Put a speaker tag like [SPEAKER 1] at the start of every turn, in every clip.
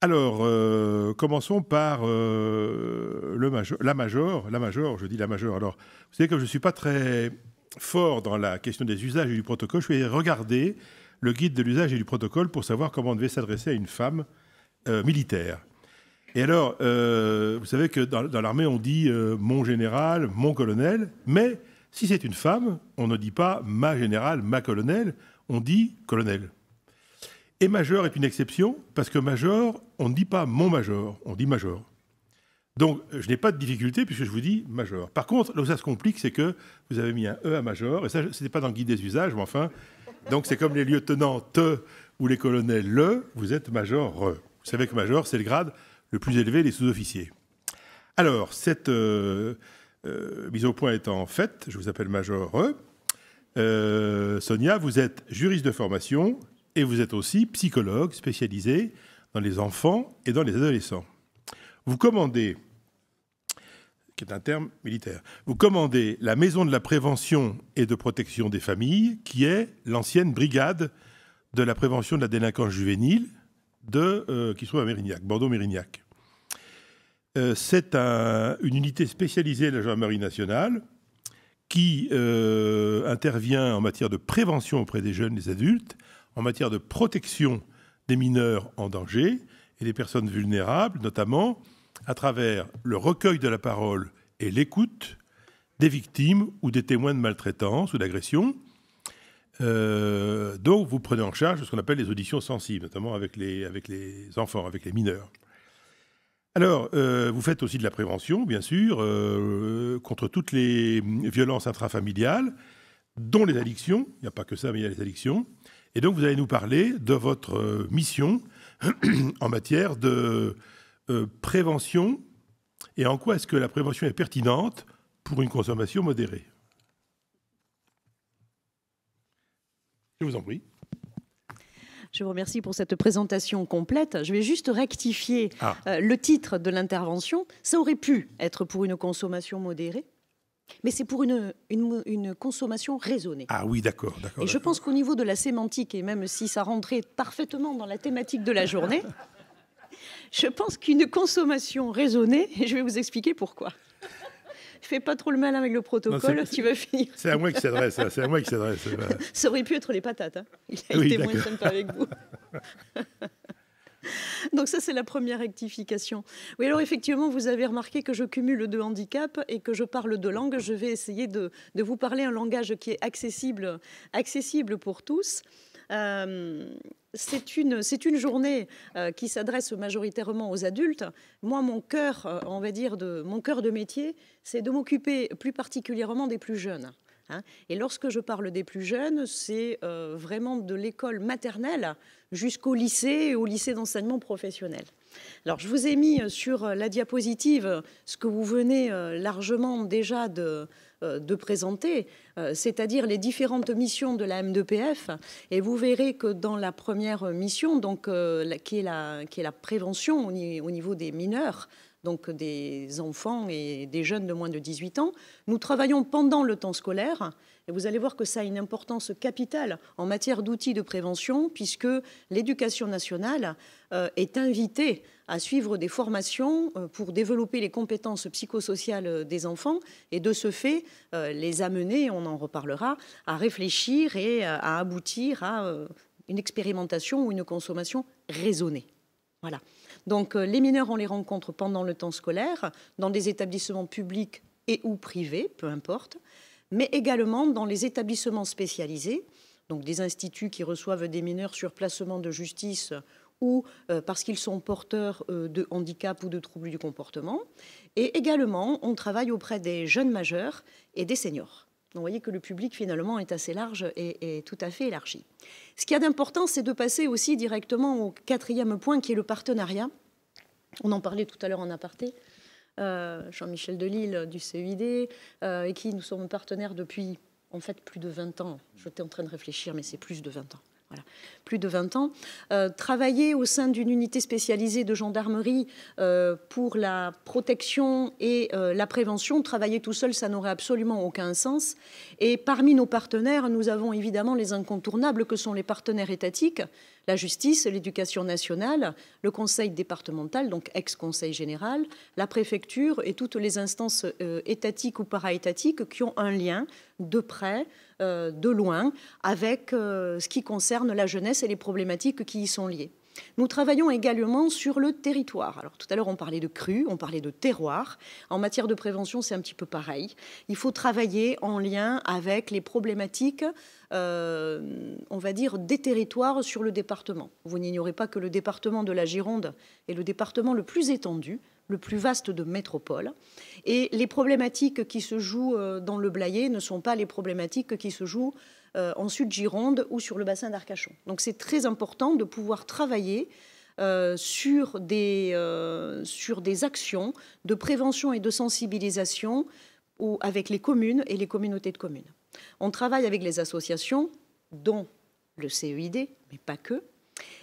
[SPEAKER 1] Alors, euh, commençons par euh, la major. La major, je dis la major. Alors, vous savez, que je ne suis pas très fort dans la question des usages et du protocole, je vais regarder le guide de l'usage et du protocole pour savoir comment on devait s'adresser à une femme euh, militaire. Et alors, vous savez que dans, dans l'armée, on dit mon général, mon colonel, mais si c'est une femme, on ne dit pas ma général, ma colonel, on dit colonel. Et majeur est une exception, parce que major, on ne dit pas mon major, on dit major. Donc, je n'ai pas de difficulté puisque je vous dis major. Par contre, là où ça se complique, c'est que vous avez mis un E à major, et ça, ce n'est pas dans le guide des usages, mais enfin, donc c'est comme les lieutenants te ou les colonels le, vous êtes major re. Vous savez que major, c'est le grade le plus élevé des sous-officiers. Alors, cette euh, euh, mise au point étant faite, je vous appelle major re. Euh, Sonia, vous êtes juriste de formation, et vous êtes aussi psychologue spécialisé dans les enfants et dans les adolescents. Vous commandez, qui est un terme militaire, vous commandez la Maison de la Prévention et de Protection des Familles, qui est l'ancienne brigade de la prévention de la délinquance juvénile euh, qui se trouve à Mérignac, Bordeaux-Mérignac. Euh, c'est une unité spécialisée de la gendarmerie nationale qui euh, intervient en matière de prévention auprès des jeunes des adultes en matière de protection des mineurs en danger et des personnes vulnérables, notamment à travers le recueil de la parole et l'écoute des victimes ou des témoins de maltraitance ou d'agression. dont euh, donc vous prenez en charge ce qu'on appelle les auditions sensibles, notamment avec les, enfants, avec les mineurs. Alors, euh, vous faites aussi de la prévention, bien sûr, euh, contre toutes les violences intrafamiliales, dont les addictions. Il n'y a pas que ça, mais il y a les addictions. Et donc, vous allez nous parler de votre euh, mission en matière de euh, prévention et en quoi est-ce que la prévention est pertinente pour une consommation modérée. Je vous en prie.
[SPEAKER 2] Je vous remercie pour cette présentation complète. Je vais juste rectifier ah. euh, le titre de l'intervention. Ça aurait pu être pour une consommation modérée, mais c'est pour une, une, consommation raisonnée. Ah
[SPEAKER 1] oui, d'accord. Et je pense
[SPEAKER 2] qu'au niveau de la sémantique, et même si ça rentrait parfaitement dans la thématique de la journée, je pense qu'une consommation raisonnée, et je vais vous expliquer pourquoi. Fais pas trop le mal avec le protocole, tu vas finir. C'est à moi qui s'adresse, hein, c'est
[SPEAKER 1] à moi qui s'adresse.
[SPEAKER 2] ça aurait pu être les patates. Hein. Il a été moins sympa avec vous. Donc ça, c'est la première rectification. Oui, alors effectivement, vous avez remarqué que je cumule deux handicaps et que je parle deux langues. Je vais essayer de, vous parler un langage qui est accessible, accessible pour tous. Euh, c'est une, journée euh, qui s'adresse majoritairement aux adultes. Moi, mon cœur, euh, on va dire, mon cœur de métier, c'est de m'occuper plus particulièrement des plus jeunes. Hein. Et lorsque je parle des plus jeunes, c'est euh, vraiment de l'école maternelle jusqu'au lycée et au lycée d'enseignement professionnel. Alors, je vous ai mis euh, sur euh, la diapositive ce que vous venez largement déjà de, présenter, c'est-à-dire les différentes missions de la MDPF, Et vous verrez que dans la première mission, donc, qui est la prévention au niveau des mineurs, donc des enfants et des jeunes de moins de 18 ans. Nous travaillons pendant le temps scolaire et vous allez voir que ça a une importance capitale en matière d'outils de prévention puisque l'éducation nationale euh, est invitée à suivre des formations euh, pour développer les compétences psychosociales des enfants et de ce fait euh, les amener, on en reparlera, à réfléchir et à aboutir à une expérimentation ou une consommation raisonnée. Voilà. Donc euh, les mineurs, on les rencontre pendant le temps scolaire, dans des établissements publics et ou privés, peu importe, mais également dans les établissements spécialisés, donc des instituts qui reçoivent des mineurs sur placement de justice ou euh, parce qu'ils sont porteurs euh, de handicap ou de troubles du comportement. Et également, on travaille auprès des jeunes majeurs et des seniors. Donc, vous voyez que le public, finalement, est assez large et, tout à fait élargi. Ce qui a d'important, c'est de passer aussi directement au quatrième point, qui est le partenariat. On en parlait tout à l'heure en aparté. Euh, Jean-Michel Delille du CEID, euh, et qui nous sommes partenaires depuis, en fait, plus de 20 ans. J'étais en train de réfléchir, mais c'est plus de 20 ans plus de 20 ans, euh, travailler au sein d'une unité spécialisée de gendarmerie euh, pour la protection et euh, la prévention, travailler tout seul, ça n'aurait absolument aucun sens. Et parmi nos partenaires, nous avons évidemment les incontournables que sont les partenaires étatiques, la justice, l'éducation nationale, le conseil départemental, donc ex-conseil général, la préfecture et toutes les instances euh, étatiques ou paraétatiques qui ont un lien de près, euh, de loin, avec euh, ce qui concerne la jeunesse et les problématiques qui y sont liées. Nous travaillons également sur le territoire. Alors tout à l'heure, on parlait de cru, on parlait de terroir. En matière de prévention, c'est un petit peu pareil. Il faut travailler en lien avec les problématiques euh, on va dire, des territoires sur le département. Vous n'ignorez pas que le département de la Gironde est le département le plus étendu, le plus vaste de métropole. Et les problématiques qui se jouent euh, dans le Blayais ne sont pas les problématiques qui se jouent euh, en Sud-Gironde ou sur le bassin d'Arcachon. Donc c'est très important de pouvoir travailler sur, des, actions de prévention et de sensibilisation avec les communes et les communautés de communes. On travaille avec les associations, dont le CEID, mais pas que.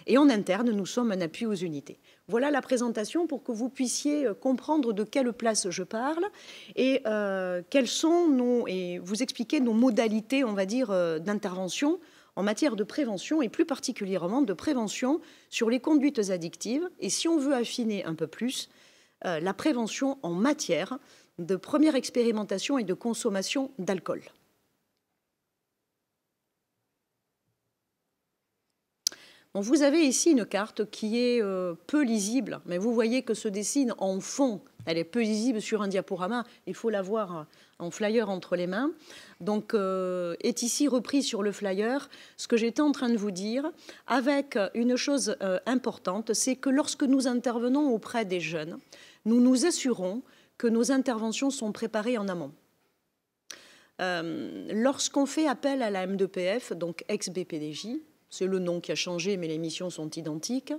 [SPEAKER 2] Et en interne, nous sommes un appui aux unités. Voilà la présentation pour que vous puissiez euh, comprendre de quelle place je parle et euh, sont nos et vous expliquer nos modalités, on va dire, euh, d'intervention en matière de prévention et plus particulièrement de prévention sur les conduites addictives. Et si on veut affiner un peu plus, la prévention en matière de première expérimentation et de consommation d'alcool. vous avez ici une carte qui est euh, peu lisible, mais vous voyez que ce dessine en fond. Elle est peu lisible sur un diaporama. Il faut l'avoir en flyer entre les mains. Donc, euh, est ici repris sur le flyer ce que j'étais en train de vous dire, avec une chose euh, importante, c'est que lorsque nous intervenons auprès des jeunes, nous nous assurons que nos interventions sont préparées en amont. Lorsqu'on fait appel à la M2PF, donc ex-BPDJ, c'est le nom qui a changé, mais les missions sont identiques.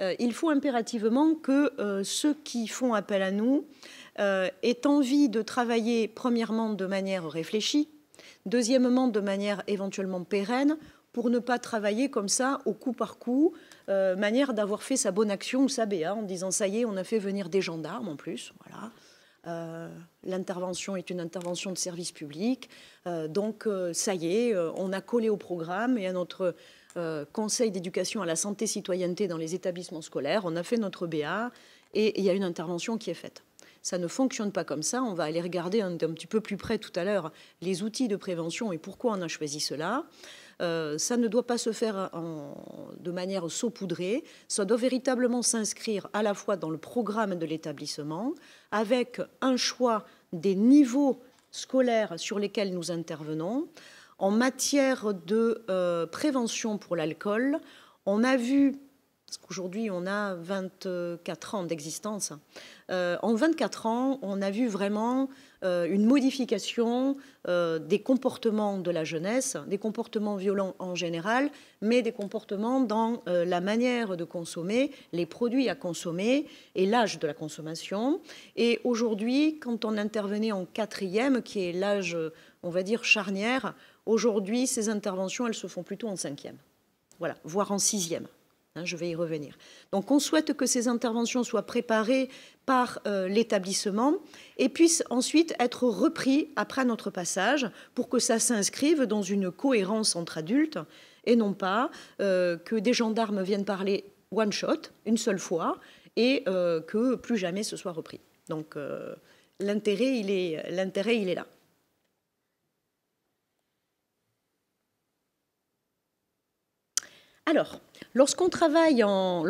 [SPEAKER 2] Euh, il faut impérativement que euh, ceux qui font appel à nous euh, aient envie de travailler, premièrement, de manière réfléchie, deuxièmement, de manière éventuellement pérenne, pour ne pas travailler comme ça, au coup par coup, manière d'avoir fait sa bonne action ou sa BA, en disant ça y est, on a fait venir des gendarmes en plus, voilà. l'intervention est une intervention de service public. donc, ça y est, on a collé au programme et à notre euh, conseil d'éducation à la santé citoyenneté dans les établissements scolaires. On a fait notre BA et il y a une intervention qui est faite. Ça ne fonctionne pas comme ça. On va aller regarder un, petit peu plus près tout à l'heure les outils de prévention et pourquoi on a choisi cela. Euh, ça ne doit pas se faire de manière saupoudrée, ça doit véritablement s'inscrire à la fois dans le programme de l'établissement, avec un choix des niveaux scolaires sur lesquels nous intervenons, en matière de euh, prévention pour l'alcool, on a vu, parce qu'aujourd'hui on a 24 ans d'existence, euh, en 24 ans, on a vu vraiment euh, une modification des comportements de la jeunesse, des comportements violents en général, mais des comportements dans la manière de consommer, les produits à consommer et l'âge de la consommation. Et aujourd'hui, quand on intervenait en quatrième, qui est l'âge, on va dire, charnière, Aujourd'hui, ces interventions, elles se font plutôt en cinquième, voilà, voire en sixième. Hein, je vais y revenir. Donc on souhaite que ces interventions soient préparées par euh, l'établissement et puissent ensuite être reprises après notre passage pour que ça s'inscrive dans une cohérence entre adultes et non pas euh, que des gendarmes viennent parler one shot, une seule fois, et euh, que plus jamais ce soit repris. Donc l'intérêt, il est, l'intérêt, il est là. Alors, lorsqu'on travaille, en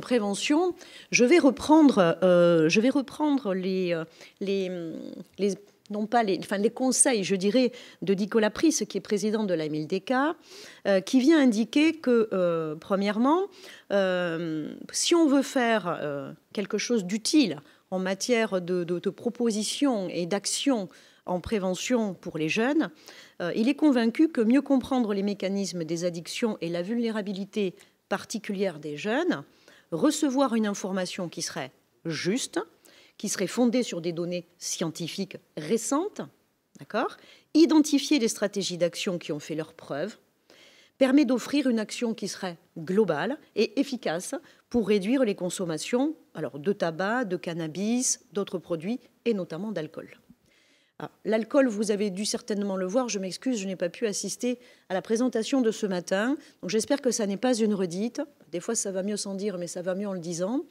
[SPEAKER 2] prévention, je vais reprendre, euh, euh, mm, les, non pas les, conseils, je dirais, de Nicolas Price, qui est président de la euh, qui vient indiquer que, premièrement, si on veut faire quelque chose d'utile en matière de propositions et d'actions en prévention pour les jeunes, euh, il est convaincu que mieux comprendre les mécanismes des addictions et la vulnérabilité particulière des jeunes, recevoir une information qui serait juste, qui serait fondée sur des données scientifiques récentes, d'accord Identifier les stratégies d'action qui ont fait leurs preuves permet d'offrir une action qui serait globale et efficace pour réduire les consommations alors de tabac, de cannabis, d'autres produits et notamment d'alcool. Ah, l'alcool, vous avez dû certainement le voir, je m'excuse, je n'ai pas pu assister à la présentation de ce matin, donc j'espère que ça n'est pas une redite. Des fois, ça va mieux sans dire, mais ça va mieux en le disant.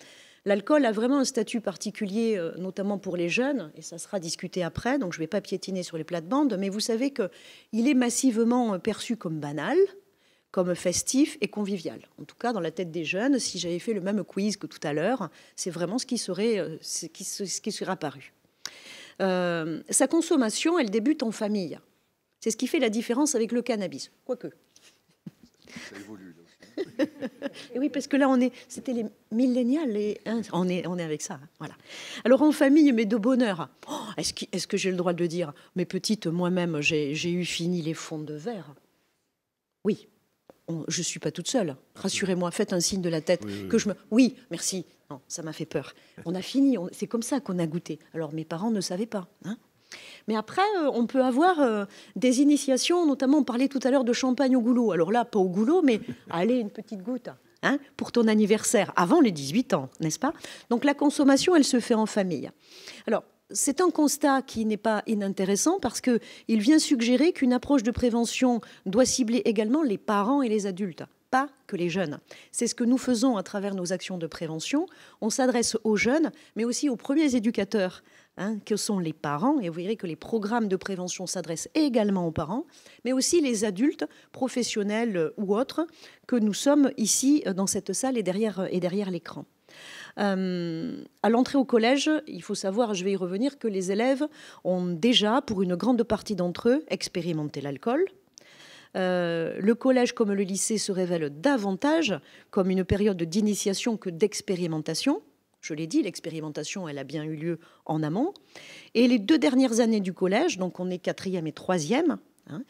[SPEAKER 2] L'alcool a vraiment un statut particulier, euh, notamment pour les jeunes, et ça sera discuté après, donc je ne vais pas piétiner sur les plates-bandes, mais vous savez qu'il est massivement euh, perçu comme banal, comme festif et convivial. En tout cas, dans la tête des jeunes, si j'avais fait le même quiz que tout à l'heure, c'est vraiment ce qui, serait, euh, ce ce qui serait apparu. Euh, sa consommation, elle débute en famille. C'est ce qui fait la différence avec le cannabis. Quoique. Ça évolue. Et oui, parce que là, on est, c'était les millénials, et on, est, on est avec ça. Hein, voilà. Alors en famille, mais de bonheur. Oh, est-ce, que, est-ce que j'ai le droit de dire Mais petite, moi-même, j'ai eu fini les fonds de verre. Oui, je ne suis pas toute seule. Rassurez-moi, faites un signe de la tête que je me. Oui, merci. Non, ça m'a fait peur. On a fini. C'est comme ça qu'on a goûté. Alors mes parents ne savaient pas. Hein mais après, euh, on peut avoir euh, des initiations, notamment on parlait tout à l'heure de champagne au goulot. Alors là, pas au goulot, mais allez, une petite goutte hein, pour ton anniversaire, avant les 18 ans, n'est-ce pas Donc la consommation, elle se fait en famille. Alors, c'est un constat qui n'est pas inintéressant parce qu'il vient suggérer qu'une approche de prévention doit cibler également les parents et les adultes, pas que les jeunes. C'est ce que nous faisons à travers nos actions de prévention. On s'adresse aux jeunes, mais aussi aux premiers éducateurs, hein, que sont les parents. Et vous verrez que les programmes de prévention s'adressent également aux parents, mais aussi les adultes, professionnels ou autres, que nous sommes ici euh, dans cette salle et derrière l'écran. Euh, à l'entrée au collège, il faut savoir, je vais y revenir, que les élèves ont déjà, pour une grande partie d'entre eux, expérimenté l'alcool. Euh, le collège comme le lycée se révèle davantage comme une période d'initiation que d'expérimentation. Je l'ai dit, l'expérimentation, elle a bien eu lieu en amont. Et les deux dernières années du collège, donc on est quatrième et troisième, Hein.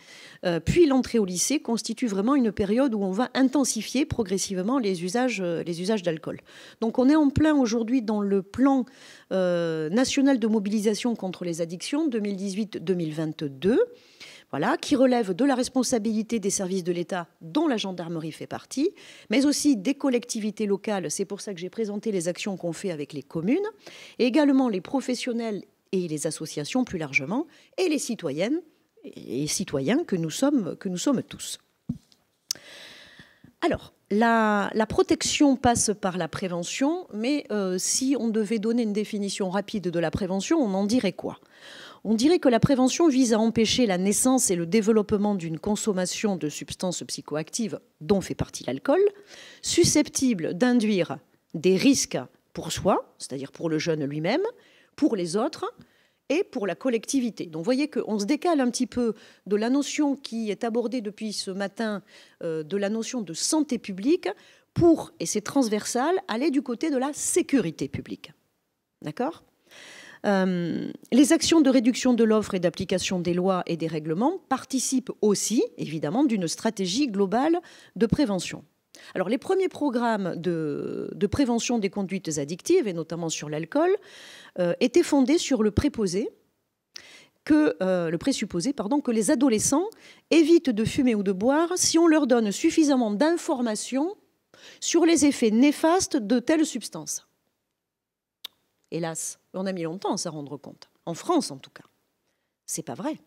[SPEAKER 2] Euh, puis l'entrée au lycée constitue vraiment une période où on va intensifier progressivement les usages, euh, les usages d'alcool. Donc on est en plein aujourd'hui dans le plan euh, national de mobilisation contre les addictions 2018-2022. Voilà, qui relève de la responsabilité des services de l'État, dont la gendarmerie fait partie, mais aussi des collectivités locales. C'est pour ça que j'ai présenté les actions qu'on fait avec les communes, et également les professionnels et les associations plus largement, et les citoyennes et citoyens que nous sommes, que nous sommes tous. Alors, la, protection passe par la prévention, mais euh, si on devait donner une définition rapide de la prévention, on en dirait quoi on dirait que la prévention vise à empêcher la naissance et le développement d'une consommation de substances psychoactives, dont fait partie l'alcool, susceptible d'induire des risques pour soi, c'est-à-dire pour le jeune lui-même, pour les autres, et pour la collectivité. Donc vous voyez qu'on se décale un petit peu de la notion qui est abordée depuis ce matin, euh, de la notion de santé publique, pour, et c'est transversal, aller du côté de la sécurité publique. D'accord euh, les actions de réduction de l'offre et d'application des lois et des règlements participent aussi, évidemment, d'une stratégie globale de prévention. Alors les premiers programmes de, prévention des conduites addictives, et notamment sur l'alcool, euh, étaient fondés sur le préposé, que euh, présupposé que les adolescents évitent de fumer ou de boire si on leur donne suffisamment d'informations sur les effets néfastes de telles substances. Hélas, on a mis longtemps à s'en rendre compte, en France en tout cas. C'est pas vrai.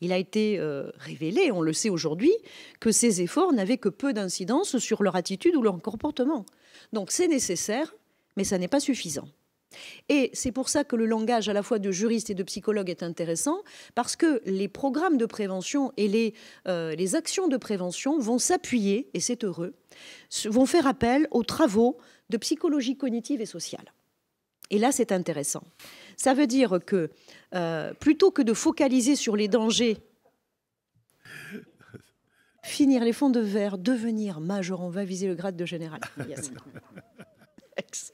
[SPEAKER 2] Il a été euh, révélé, on le sait aujourd'hui, que ces efforts n'avaient que peu d'incidence sur leur attitude ou leur comportement. Donc c'est nécessaire, mais ça n'est pas suffisant. Et c'est pour ça que le langage à la fois de juriste et de psychologue est intéressant, parce que les programmes de prévention et les euh, actions de prévention vont s'appuyer, et c'est heureux, vont faire appel aux travaux de psychologie cognitive et sociale. Et là, c'est intéressant. Ça veut dire que euh, plutôt que de focaliser sur les dangers, finir les fonds de verre, devenir major, on va viser le grade de général. Excellent.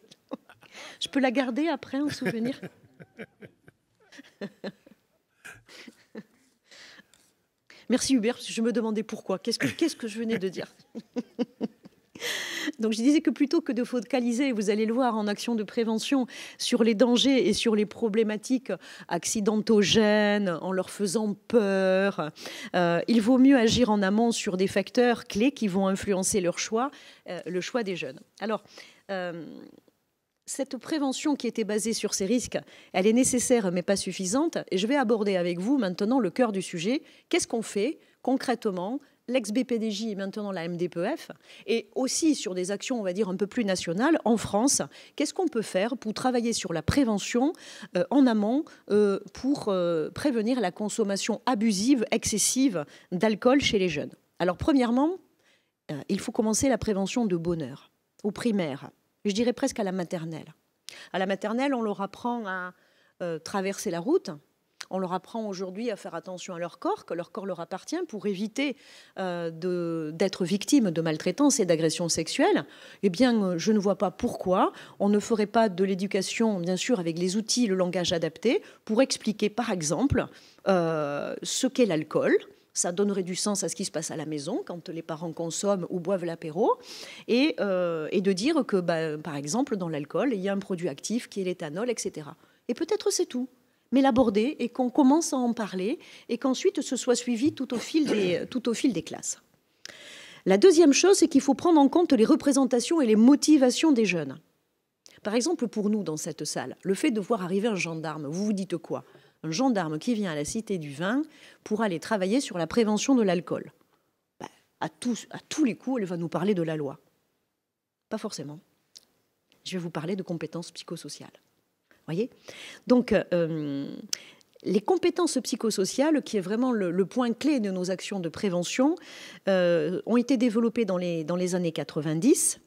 [SPEAKER 2] Je peux la garder après en souvenir Merci Hubert, je me demandais pourquoi. qu'est-ce que je venais de dire Donc je disais que plutôt que de focaliser, vous allez le voir en action de prévention, sur les dangers et sur les problématiques accidentogènes, en leur faisant peur, euh, il vaut mieux agir en amont sur des facteurs clés qui vont influencer leur choix, euh, le choix des jeunes. Alors, euh, cette prévention qui était basée sur ces risques, elle est nécessaire mais pas suffisante. Et je vais aborder avec vous maintenant le cœur du sujet. Qu'est-ce qu'on fait concrètement l'ex-BPDJ et maintenant la MDPEF, et aussi sur des actions, on va dire, un peu plus nationales en France. Qu'est-ce qu'on peut faire pour travailler sur la prévention euh, en amont euh, pour euh, prévenir la consommation abusive, excessive d'alcool chez les jeunes Alors, premièrement, il faut commencer la prévention de bonheur, au primaire, je dirais presque à la maternelle. À la maternelle, on leur apprend à traverser la route, on leur apprend aujourd'hui à faire attention à leur corps, que leur corps leur appartient pour éviter euh, d'être victime de maltraitance et d'agressions sexuelles. Eh bien, euh, je ne vois pas pourquoi on ne ferait pas de l'éducation, bien sûr, avec les outils, le langage adapté, pour expliquer, par exemple, euh, ce qu'est l'alcool ça donnerait du sens à ce qui se passe à la maison quand les parents consomment ou boivent l'apéro, et, de dire que, bah, par exemple, dans l'alcool, il y a un produit actif qui est l'éthanol, etc. Et peut-être c'est tout mais l'aborder et qu'on commence à en parler et qu'ensuite ce soit suivi euh, tout au fil des, classes. La deuxième chose, c'est qu'il faut prendre en compte les représentations et les motivations des jeunes. Par exemple, pour nous, dans cette salle, le fait de voir arriver un gendarme, vous vous dites quoi Un gendarme qui vient à la Cité du Vin pour aller travailler sur la prévention de l'alcool. Bah, à, tous, à tous les coups, elle va nous parler de la loi. Pas forcément. Je vais vous parler de compétences psychosociales. Donc, euh, les compétences psychosociales, qui est vraiment le, point clé de nos actions de prévention, euh, ont été développées dans les, années 90.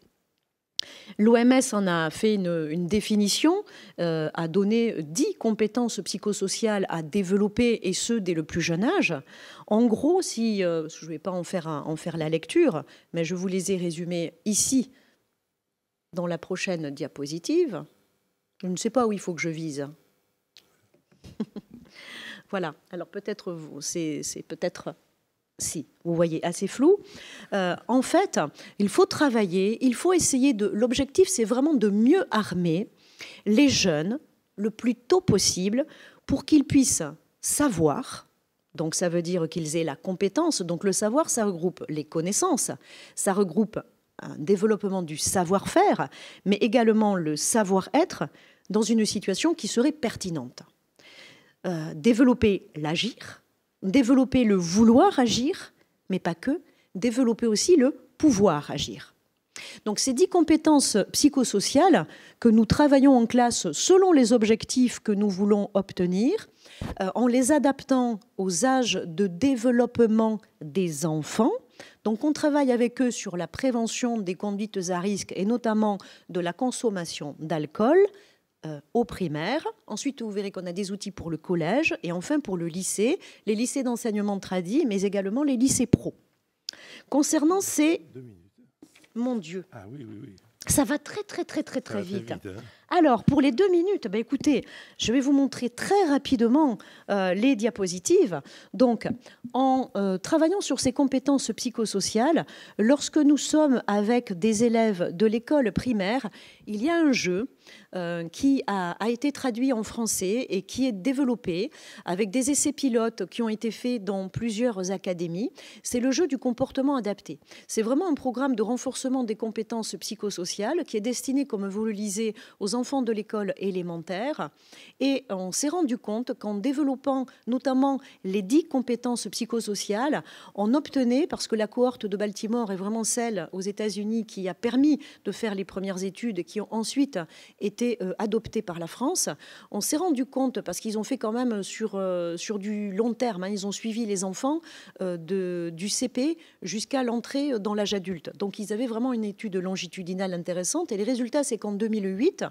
[SPEAKER 2] L'OMS en a fait une, définition, euh, a donné dix compétences psychosociales à développer, et ce, dès le plus jeune âge. En gros, si, je ne vais pas en faire la lecture, mais je vous les ai résumées ici, dans la prochaine diapositive. Je ne sais pas où il faut que je vise. voilà. Alors peut-être, c'est peut-être si, vous voyez, assez flou. Euh, en fait, il faut travailler, il faut essayer de... L'objectif, c'est vraiment de mieux armer les jeunes le plus tôt possible pour qu'ils puissent savoir. Donc ça veut dire qu'ils aient la compétence. Donc le savoir, ça regroupe les connaissances, ça regroupe un développement du savoir-faire, mais également le savoir-être, dans une situation qui serait pertinente. Euh, développer l'agir, développer le vouloir agir, mais pas que, développer aussi le pouvoir agir. Donc ces dix compétences psychosociales que nous travaillons en classe selon les objectifs que nous voulons obtenir, euh, en les adaptant aux âges de développement des enfants. Donc on travaille avec eux sur la prévention des conduites à risque et notamment de la consommation d'alcool, euh, au primaire. Ensuite, vous verrez qu'on a des outils pour le collège et enfin pour le lycée, les lycées d'enseignement tradit, mais également les lycées pro. Concernant ces... Mon Dieu. Ah Ça va très, très, très, très, très vite. Hein. Alors, pour les deux minutes, bah, écoutez, je vais vous montrer très rapidement euh, les diapositives. Donc, en euh, travaillant sur ces compétences psychosociales, lorsque nous sommes avec des élèves de l'école primaire, il y a un jeu euh, qui a, a, été traduit en français et qui est développé avec des essais pilotes qui ont été faits dans plusieurs académies. C'est le jeu du comportement adapté. C'est vraiment un programme de renforcement des compétences psychosociales qui est destiné, comme vous le lisez, aux enfants enfants de l'école élémentaire. Et on s'est rendu compte qu'en développant notamment les dix compétences psychosociales, on obtenait, parce que la cohorte de Baltimore est vraiment celle aux États-Unis qui a permis de faire les premières études qui ont ensuite été euh, adoptées par la France, on s'est rendu compte, parce qu'ils ont fait quand même sur, euh, sur du long terme, hein, ils ont suivi les enfants euh, de, du CP jusqu'à l'entrée dans l'âge adulte. Donc ils avaient vraiment une étude longitudinale intéressante. Et les résultats, c'est qu'en 2008,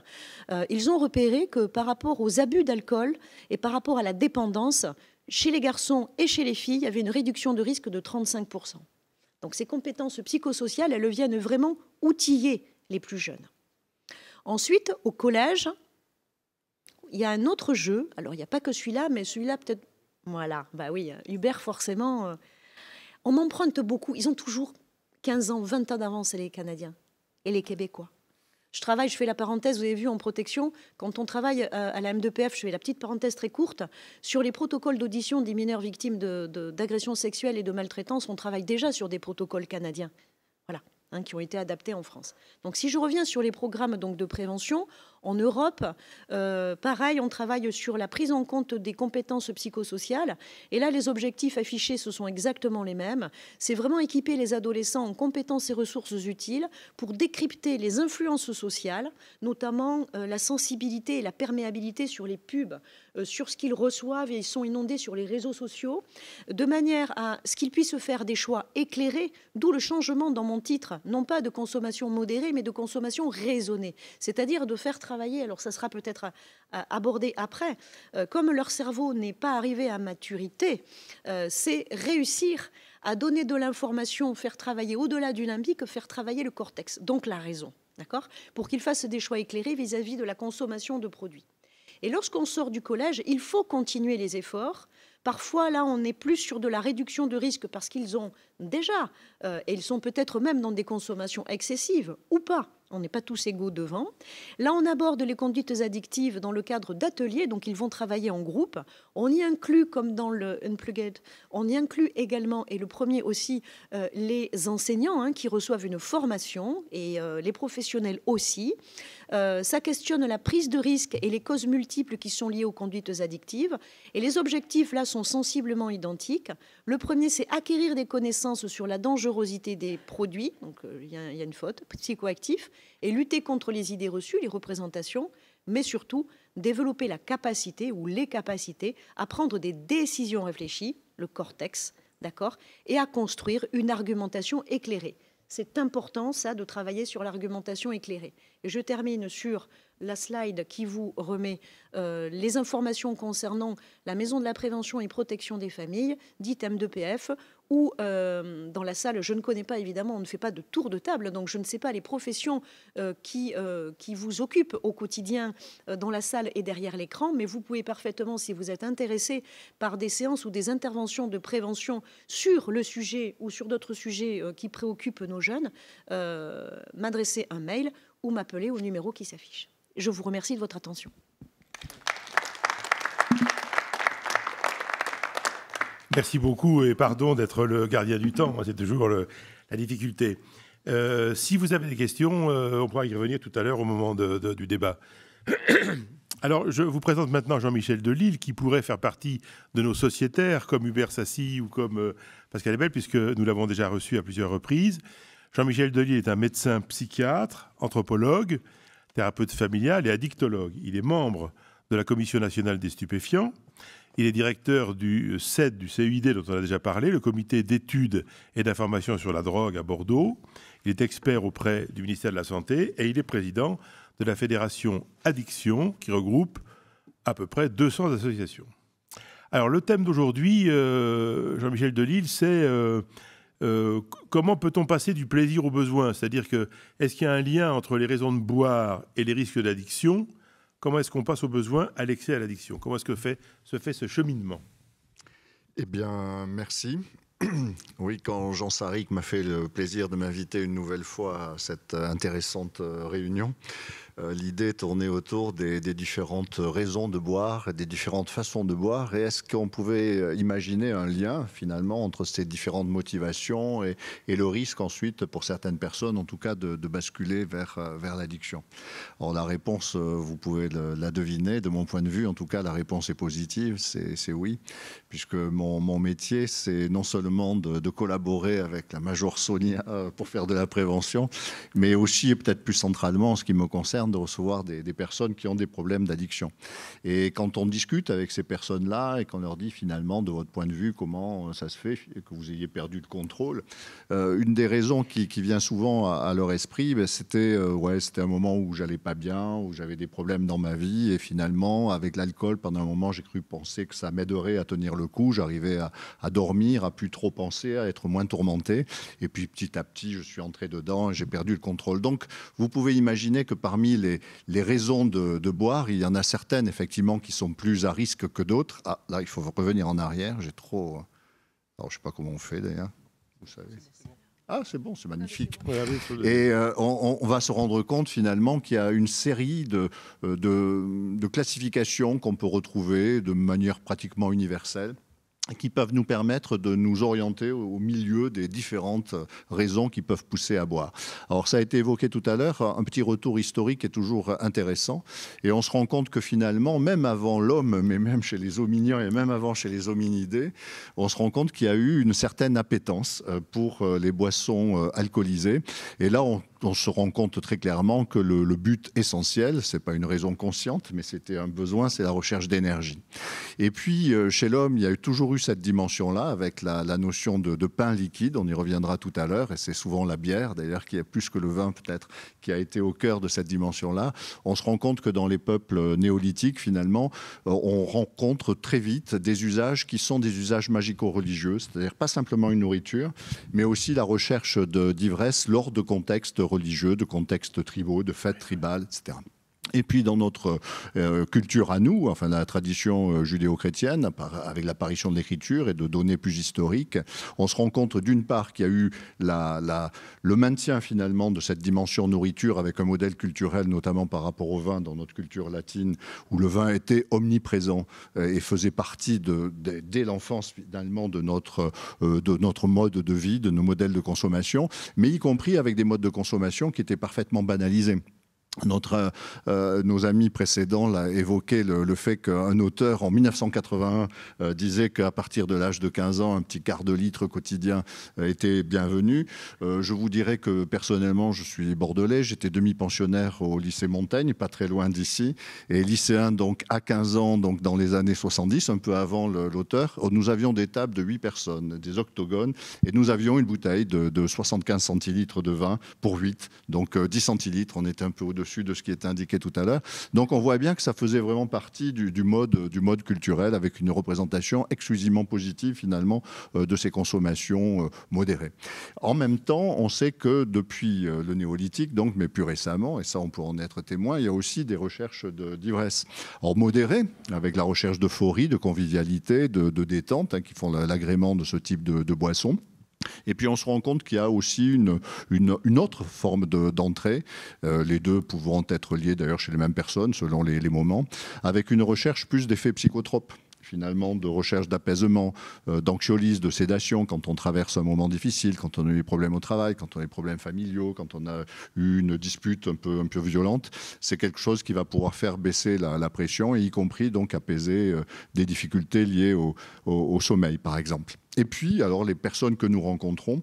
[SPEAKER 2] euh, ils ont repéré que par rapport aux abus d'alcool et par rapport à la dépendance, chez les garçons et chez les filles, il y avait une réduction de risque de 35%. Donc ces compétences psychosociales, elles viennent vraiment outiller les plus jeunes. Ensuite, au collège, il y a un autre jeu. Alors, il n'y a pas que celui-là, mais celui-là, peut-être. Voilà, bah oui, Hubert, forcément. Euh, on m'emprunte beaucoup. Ils ont toujours 15 ans, 20 ans d'avance, les Canadiens et les Québécois. Je travaille, je fais la parenthèse, vous avez vu en protection, quand on travaille euh, à la MDPF, je fais la petite parenthèse très courte, sur les protocoles d'audition des mineurs victimes d'agressions sexuelles et de maltraitance, on travaille déjà sur des protocoles canadiens. Voilà. Hein, qui ont été adaptés en France. Donc si je reviens sur les programmes donc, de prévention, en Europe, euh, pareil, on travaille sur la prise en compte des compétences psychosociales. Et là, les objectifs affichés, ce sont exactement les mêmes. C'est vraiment équiper les adolescents en compétences et ressources utiles pour décrypter les influences sociales, notamment euh, la sensibilité et la perméabilité sur les pubs, euh, sur ce qu'ils reçoivent et ils sont inondés sur les réseaux sociaux, de manière à ce qu'ils puissent faire des choix éclairés, d'où le changement dans mon titre non pas de consommation modérée, mais de consommation raisonnée, c'est-à-dire de faire travailler, alors ça sera peut-être abordé après, euh, comme leur cerveau n'est pas arrivé à maturité, euh, c'est réussir à donner de l'information, faire travailler au-delà du limbique, faire travailler le cortex, donc la raison, d'accord Pour qu'ils fassent des choix éclairés vis à -vis de la consommation de produits. Et lorsqu'on sort du collège, il faut continuer les efforts Parfois, là, on est plus sur de la réduction de risque parce qu'ils ont déjà, euh, et ils sont peut-être même dans des consommations excessives ou pas. On n'est pas tous égaux devant. Là, on aborde les conduites addictives dans le cadre d'ateliers, donc ils vont travailler en groupe. On y inclut, comme dans le Unplugged, on y inclut également, et le premier aussi, euh, les enseignants hein, qui reçoivent une formation et euh, les professionnels aussi. Euh, ça questionne la prise de risque et les causes multiples qui sont liées aux conduites addictives. Et les objectifs, là, sont sensiblement identiques. Le premier, c'est acquérir des connaissances sur la dangerosité des produits, donc euh, il y, a une faute, psychoactifs. et lutter contre les idées reçues, les représentations, mais surtout développer la capacité ou les capacités à prendre des décisions réfléchies, le cortex, d'accord, et à construire une argumentation éclairée. C'est important, ça, de travailler sur l'argumentation éclairée. Et je termine sur la slide qui vous remet euh, les informations concernant la Maison de la Prévention et Protection des Familles, dite M2PF, ou euh, dans la salle, je ne connais pas évidemment, on ne fait pas de tour de table, donc je ne sais pas les professions euh, qui, euh, qui vous occupent au quotidien dans la salle et derrière l'écran, mais vous pouvez parfaitement, si vous êtes intéressé par des séances ou des interventions de prévention sur le sujet ou sur d'autres sujets qui préoccupent nos jeunes, m'adresser un mail ou m'appeler au numéro qui s'affiche. Je vous remercie de votre attention.
[SPEAKER 1] Merci beaucoup et pardon d'être le gardien du temps, c'est toujours la difficulté. Euh, si vous avez des questions, euh, on pourra y revenir tout à l'heure au moment du débat. Alors, je vous présente maintenant Jean-Michel Delille, qui pourrait faire partie de nos sociétaires, comme Hubert Sassi ou comme euh, Pascal Ebel, puisque nous l'avons déjà reçu à plusieurs reprises. Jean-Michel Delille est un médecin psychiatre, anthropologue, thérapeute familial et addictologue. Il est membre de la Commission nationale des stupéfiants, il est directeur du euh, CED, du CUID, dont on a déjà parlé, le comité d'études et d'information sur la drogue à Bordeaux. Il est expert auprès du ministère de la Santé et il est président de la fédération Addiction qui regroupe à peu près 200 associations. Alors le thème d'aujourd'hui, euh, Jean-Michel Delille, c'est euh, comment peut-on passer du plaisir au besoin C'est-à-dire que est-ce qu'il y a un lien entre les raisons de boire et les risques d'addiction Comment est-ce qu'on passe au besoin, à l'excès, à l'addiction Comment est-ce que se fait ce cheminement Eh bien, merci.
[SPEAKER 3] Oui, quand Jean Saric m'a fait le plaisir de m'inviter une nouvelle fois à cette intéressante euh, réunion, euh, l'idée tournait autour des, différentes raisons de boire, des différentes façons de boire, et est-ce qu'on pouvait imaginer un lien finalement entre ces différentes motivations et, le risque ensuite pour certaines personnes, en tout cas, de, basculer vers, euh, vers l'addiction Alors la réponse, euh, vous pouvez la deviner, de mon point de vue, en tout cas, la réponse est positive, c'est oui, puisque mon, métier, c'est non seulement de, de collaborer avec la Major Sonia pour faire de la prévention, mais aussi, et peut-être plus centralement en ce qui me concerne, de recevoir des, personnes qui ont des problèmes d'addiction. Et quand on discute avec ces personnes-là et qu'on leur dit finalement, de votre point de vue, comment ça se fait que vous ayez perdu le contrôle, euh, une des raisons qui, vient souvent à, leur esprit, ben, c'était euh, ouais, c'était un moment où j'allais pas bien, où j'avais des problèmes dans ma vie, et finalement, avec l'alcool, pendant un moment, j'ai cru penser que ça m'aiderait à tenir le coup, j'arrivais à, à dormir, à plus trop penser, à être moins tourmenté, et puis petit à petit, je suis entré dedans et j'ai perdu le contrôle. Donc, vous pouvez imaginer que parmi les, raisons de, boire, il y en a certaines effectivement qui sont plus à risque que d'autres. Ah, là, il faut revenir en arrière. J'ai trop. Euh, alors, je ne sais pas comment on fait d'ailleurs. Ah, c'est bon, c'est magnifique. Ah Et euh, on, va se rendre compte finalement qu'il y a une série de euh, classifications qu'on peut retrouver de manière pratiquement universelle qui peuvent nous permettre de nous orienter au milieu des différentes raisons qui peuvent pousser à boire. Alors ça a été évoqué tout à l'heure, un petit retour historique est toujours intéressant et on se rend compte que finalement, même avant l'homme, mais même chez les hominiens et même avant chez les hominidés, on se rend compte qu'il y a eu une certaine appétence euh, pour euh, les boissons euh, alcoolisées et là on on se rend compte très clairement que le, but essentiel, ce n'est pas une raison consciente, mais c'était un besoin, c'est la recherche d'énergie. Et puis, euh, chez l'homme, il y a toujours eu cette dimension-là, avec la, notion de, pain liquide, on y reviendra tout à l'heure, et c'est souvent la bière, d'ailleurs, qui est plus que le vin peut-être, qui a été au cœur de cette dimension-là. On se rend compte que dans les peuples néolithiques, finalement, euh, on rencontre très vite des usages qui sont des usages magico-religieux, c'est-à-dire pas simplement une nourriture, mais aussi la recherche d'ivresse lors de contextes religieux, de contextes tribaux, de fêtes tribales, etc. Et puis dans notre euh, culture à nous, enfin dans la tradition euh, judéo-chrétienne, avec l'apparition de l'écriture et de données plus historiques, on se rend compte d'une part qu'il y a eu le maintien finalement de cette dimension nourriture avec un modèle culturel, notamment par rapport au vin dans notre culture latine, où le vin était omniprésent euh, et faisait partie dès l'enfance finalement de notre, de notre mode de vie, de nos modèles de consommation, mais y compris avec des modes de consommation qui étaient parfaitement banalisés. Notre, euh, euh, nos amis précédents l'a évoqué le, fait qu'un auteur en 1981 euh, disait qu'à partir de l'âge de 15 ans, un petit quart de litre quotidien était bienvenu. je vous dirais que personnellement, je suis bordelais, j'étais demi-pensionnaire au lycée Montaigne, pas très loin d'ici, et lycéen donc à 15 ans, donc dans les années 70, un peu avant l'auteur. Oh, nous avions des tables de 8 personnes, des octogones, et nous avions une bouteille de, de 75 centilitres de vin pour 8, donc 10 centilitres, on était un peu au-dessus dessus de ce qui est indiqué tout à l'heure. Donc on voit bien que ça faisait vraiment partie du, mode, du mode culturel avec une représentation exclusivement positive finalement euh, de ces consommations euh, modérées. En même temps, on sait que depuis euh, le néolithique, donc, mais plus récemment, et ça on peut en être témoin, il y a aussi des recherches d'ivresse. De, en modéré, avec la recherche d'euphorie, de convivialité, de, détente, hein, qui font l'agrément de ce type de, de boisson. Et puis on se rend compte qu'il y a aussi une, une, autre forme d'entrée, euh, les deux pouvant être liés d'ailleurs chez les mêmes personnes selon les, les moments, avec une recherche plus d'effets psychotropes finalement de recherche d'apaisement, euh, de sédation quand on traverse un moment difficile, quand on a eu des problèmes au travail, quand on a des problèmes familiaux, quand on a eu une dispute un peu, un peu violente. C'est quelque chose qui va pouvoir faire baisser la, pression et y compris donc apaiser euh, des difficultés liées au sommeil, par exemple. Et puis, alors, les personnes que nous rencontrons,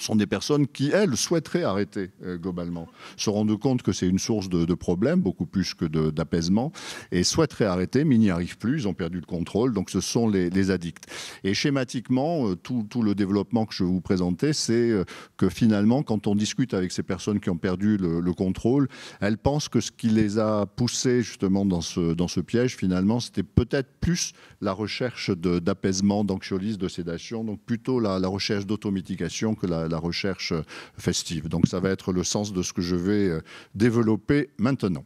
[SPEAKER 3] sont des personnes qui, elles, souhaiteraient arrêter euh, globalement, se rendent compte que c'est une source de, problèmes, beaucoup plus que d'apaisement, et souhaiteraient arrêter, mais n'y arrivent plus, ils ont perdu le contrôle, donc ce sont les, addicts. Et schématiquement, euh, tout, le développement que je vous présentais, c'est euh, que finalement, quand on discute avec ces personnes qui ont perdu le, contrôle, elles pensent que ce qui les a poussées justement dans ce, dans ce piège, finalement, c'était peut-être plus la recherche d'apaisement, d'anxiolyse, de sédation, donc plutôt la, recherche d'automitication que la la, recherche festive. Donc ça va être le sens de ce que je vais euh, développer maintenant.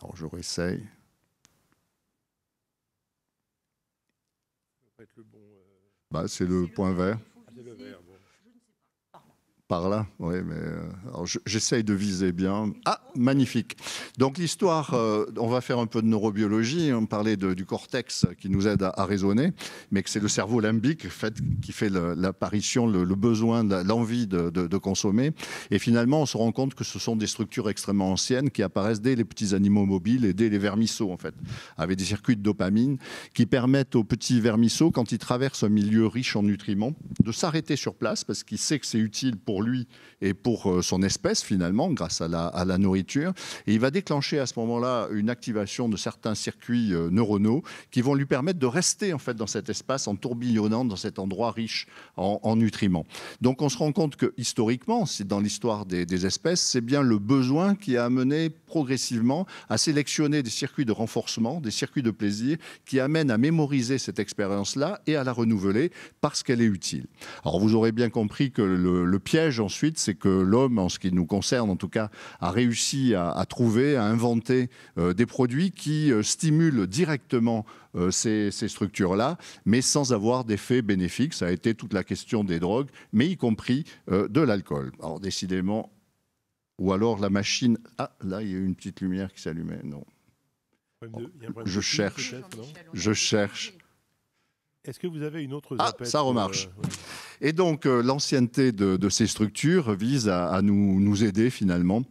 [SPEAKER 3] Alors je réessaye. Euh, bah, c'est le point vert par là. Oui, mais euh, j'essaye de viser bien. Ah, magnifique. Donc l'histoire, euh, on va faire un peu de neurobiologie. On hein, parlait du cortex qui nous aide à, raisonner, mais que c'est le cerveau limbique fait, qui fait l'apparition, le, besoin, l'envie de, de, consommer. Et finalement, on se rend compte que ce sont des structures extrêmement anciennes qui apparaissent dès les petits animaux mobiles et dès les vermisseaux, en fait, avec des circuits de dopamine qui permettent aux petits vermisseaux, quand ils traversent un milieu riche en nutriments, de s'arrêter sur place parce qu'ils savent que c'est utile pour lui et pour euh, son espèce finalement, grâce à la, nourriture. Et il va déclencher à ce moment-là une activation de certains circuits euh, neuronaux qui vont lui permettre de rester en fait dans cet espace en tourbillonnant dans cet endroit riche en, nutriments. Donc on se rend compte que historiquement, c'est dans l'histoire des, espèces, c'est bien le besoin qui a amené progressivement à sélectionner des circuits de renforcement, des circuits de plaisir qui amènent à mémoriser cette expérience-là et à la renouveler parce qu'elle est utile. Alors vous aurez bien compris que le piège ensuite, c'est que l'homme, en ce qui nous concerne en tout cas, a réussi à, trouver, à inventer euh, des produits qui euh, stimulent directement euh, ces, structures-là, mais sans avoir d'effet bénéfique. Ça a été toute la question des drogues, mais y compris de l'alcool. Alors décidément, ou alors la machine... Ah, là, il y a une petite lumière qui s'allumait. Non. Je cherche. Je cherche.
[SPEAKER 1] Est-ce que vous avez une autre Ah, ça remarche.
[SPEAKER 3] Euh, Et donc, euh, l'ancienneté de, ces structures vise à, nous, nous, aider finalement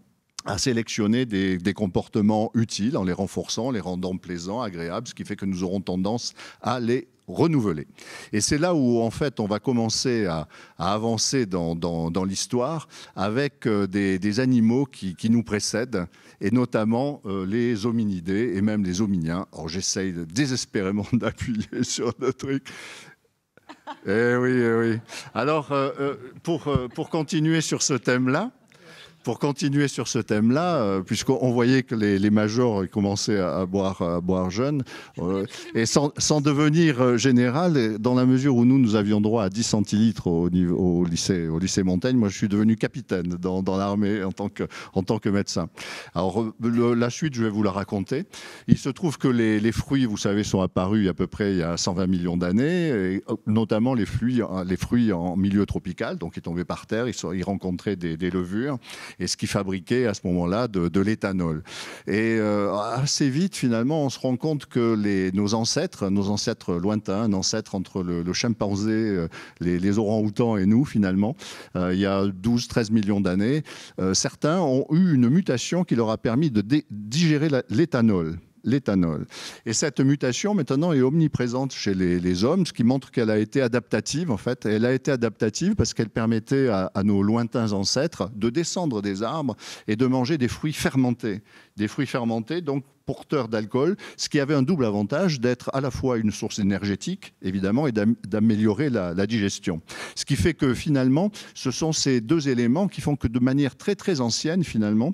[SPEAKER 3] à sélectionner des, des, comportements utiles en les renforçant, les rendant plaisants, agréables, ce qui fait que nous aurons tendance à les renouveler Et c'est là où, en fait, on va commencer à, avancer dans, l'histoire avec euh, des, animaux qui, nous précèdent, et notamment euh, les hominidés et même les hominiens. Alors, j'essaye désespérément d'appuyer sur le truc. Eh oui, eh oui. Alors, euh, pour continuer sur ce thème-là, pour continuer sur ce thème-là, euh, puisqu'on voyait que les, majors commençaient à, boire, à boire jeune, euh, et sans, devenir euh, général, dans la mesure où nous, nous avions droit à 10 centilitres au, niveau, au, lycée, au lycée Montaigne, moi je suis devenu capitaine dans, l'armée en, tant que, en tant que médecin. Alors la suite, je vais vous la raconter. Il se trouve que les, fruits, vous savez, sont apparus à peu près il y a 120 millions d'années, notamment les fruits, hein, les fruits en milieu tropical, donc ils tombaient par terre, ils, sont, rencontraient des, des levures et ce qui fabriquait à ce moment-là de, l'éthanol. Et euh, assez vite, finalement, on se rend compte que les, nos ancêtres, nos ancêtres lointains, un ancêtre entre le, chimpanzé, euh, les, les orangs-outans et nous, finalement, euh, il y a 12-13 millions d'années, certains ont eu une mutation qui leur a permis de digérer l'éthanol l'éthanol. Et cette mutation, maintenant, est omniprésente chez les, hommes, ce qui montre qu'elle a été adaptative, en fait. Elle a été adaptative parce qu'elle permettait à, nos lointains ancêtres de descendre des arbres et de manger des fruits fermentés. Des fruits fermentés, donc porteurs d'alcool, ce qui avait un double avantage d'être à la fois une source énergétique, évidemment, et d'améliorer la, digestion. Ce qui fait que finalement, ce sont ces deux éléments qui font que de manière très très ancienne, finalement,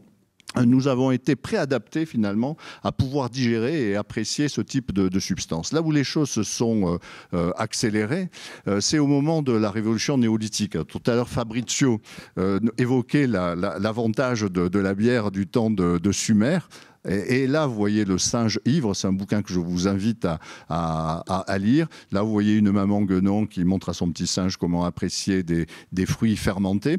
[SPEAKER 3] nous avons été préadaptés finalement à pouvoir digérer et apprécier ce type de, substance. Là où les choses se sont euh, euh, accélérées, euh, c'est au moment de la révolution néolithique. Tout à l'heure, Fabrizio évoquait l'avantage de, la bière du temps de, Sumer. Et, là, vous voyez le singe ivre, c'est un bouquin que je vous invite à, lire. Là, vous voyez une maman guenon qui montre à son petit singe comment apprécier des fruits fermentés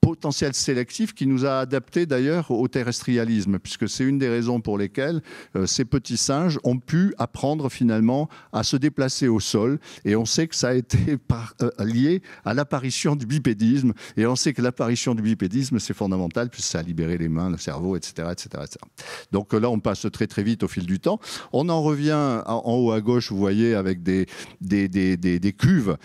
[SPEAKER 3] potentiel sélectif qui nous a adaptés d'ailleurs au terrestrialisme, puisque c'est une des raisons pour lesquelles euh, ces petits singes ont pu apprendre finalement à se déplacer au sol. Et on sait que ça a été euh, lié à l'apparition du bipédisme. Et on sait que l'apparition du bipédisme, c'est fondamental, puisque ça a libéré les mains, le cerveau, etc., etc., Donc euh, là, on passe très très vite au fil du temps. On en revient en haut à gauche, vous voyez, avec des, des, des, des, des cuves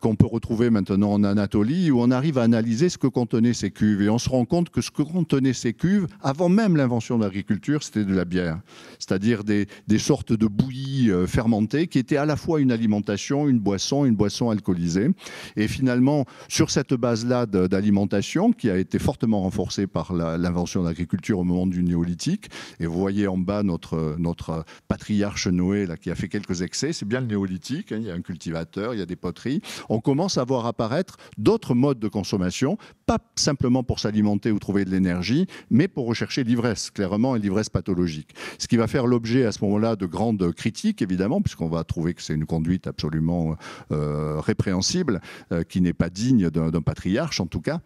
[SPEAKER 3] qu'on peut retrouver maintenant en Anatolie, où on arrive à analyser ce que ces cuves. Et on se rend compte que ce que contenaient ces cuves, avant même l'invention de l'agriculture, c'était de la bière. C'est-à-dire des, sortes de bouillies euh, fermentées qui étaient à la fois une alimentation, une boisson, une boisson alcoolisée. Et finalement, sur cette base-là d'alimentation, qui a été fortement renforcée par l'invention de l'agriculture au moment du néolithique, et vous voyez en bas notre, notre patriarche Noé là, qui a fait quelques excès, c'est bien le néolithique, hein, il y a un cultivateur, il y a des poteries, on commence à voir apparaître d'autres modes de consommation, pas simplement pour s'alimenter ou trouver de l'énergie, mais pour rechercher l'ivresse, clairement, et l'ivresse pathologique. Ce qui va faire l'objet à ce moment-là de grandes critiques, évidemment, puisqu'on va trouver que c'est une conduite absolument euh, répréhensible, euh, qui n'est pas digne d'un patriarche en tout cas.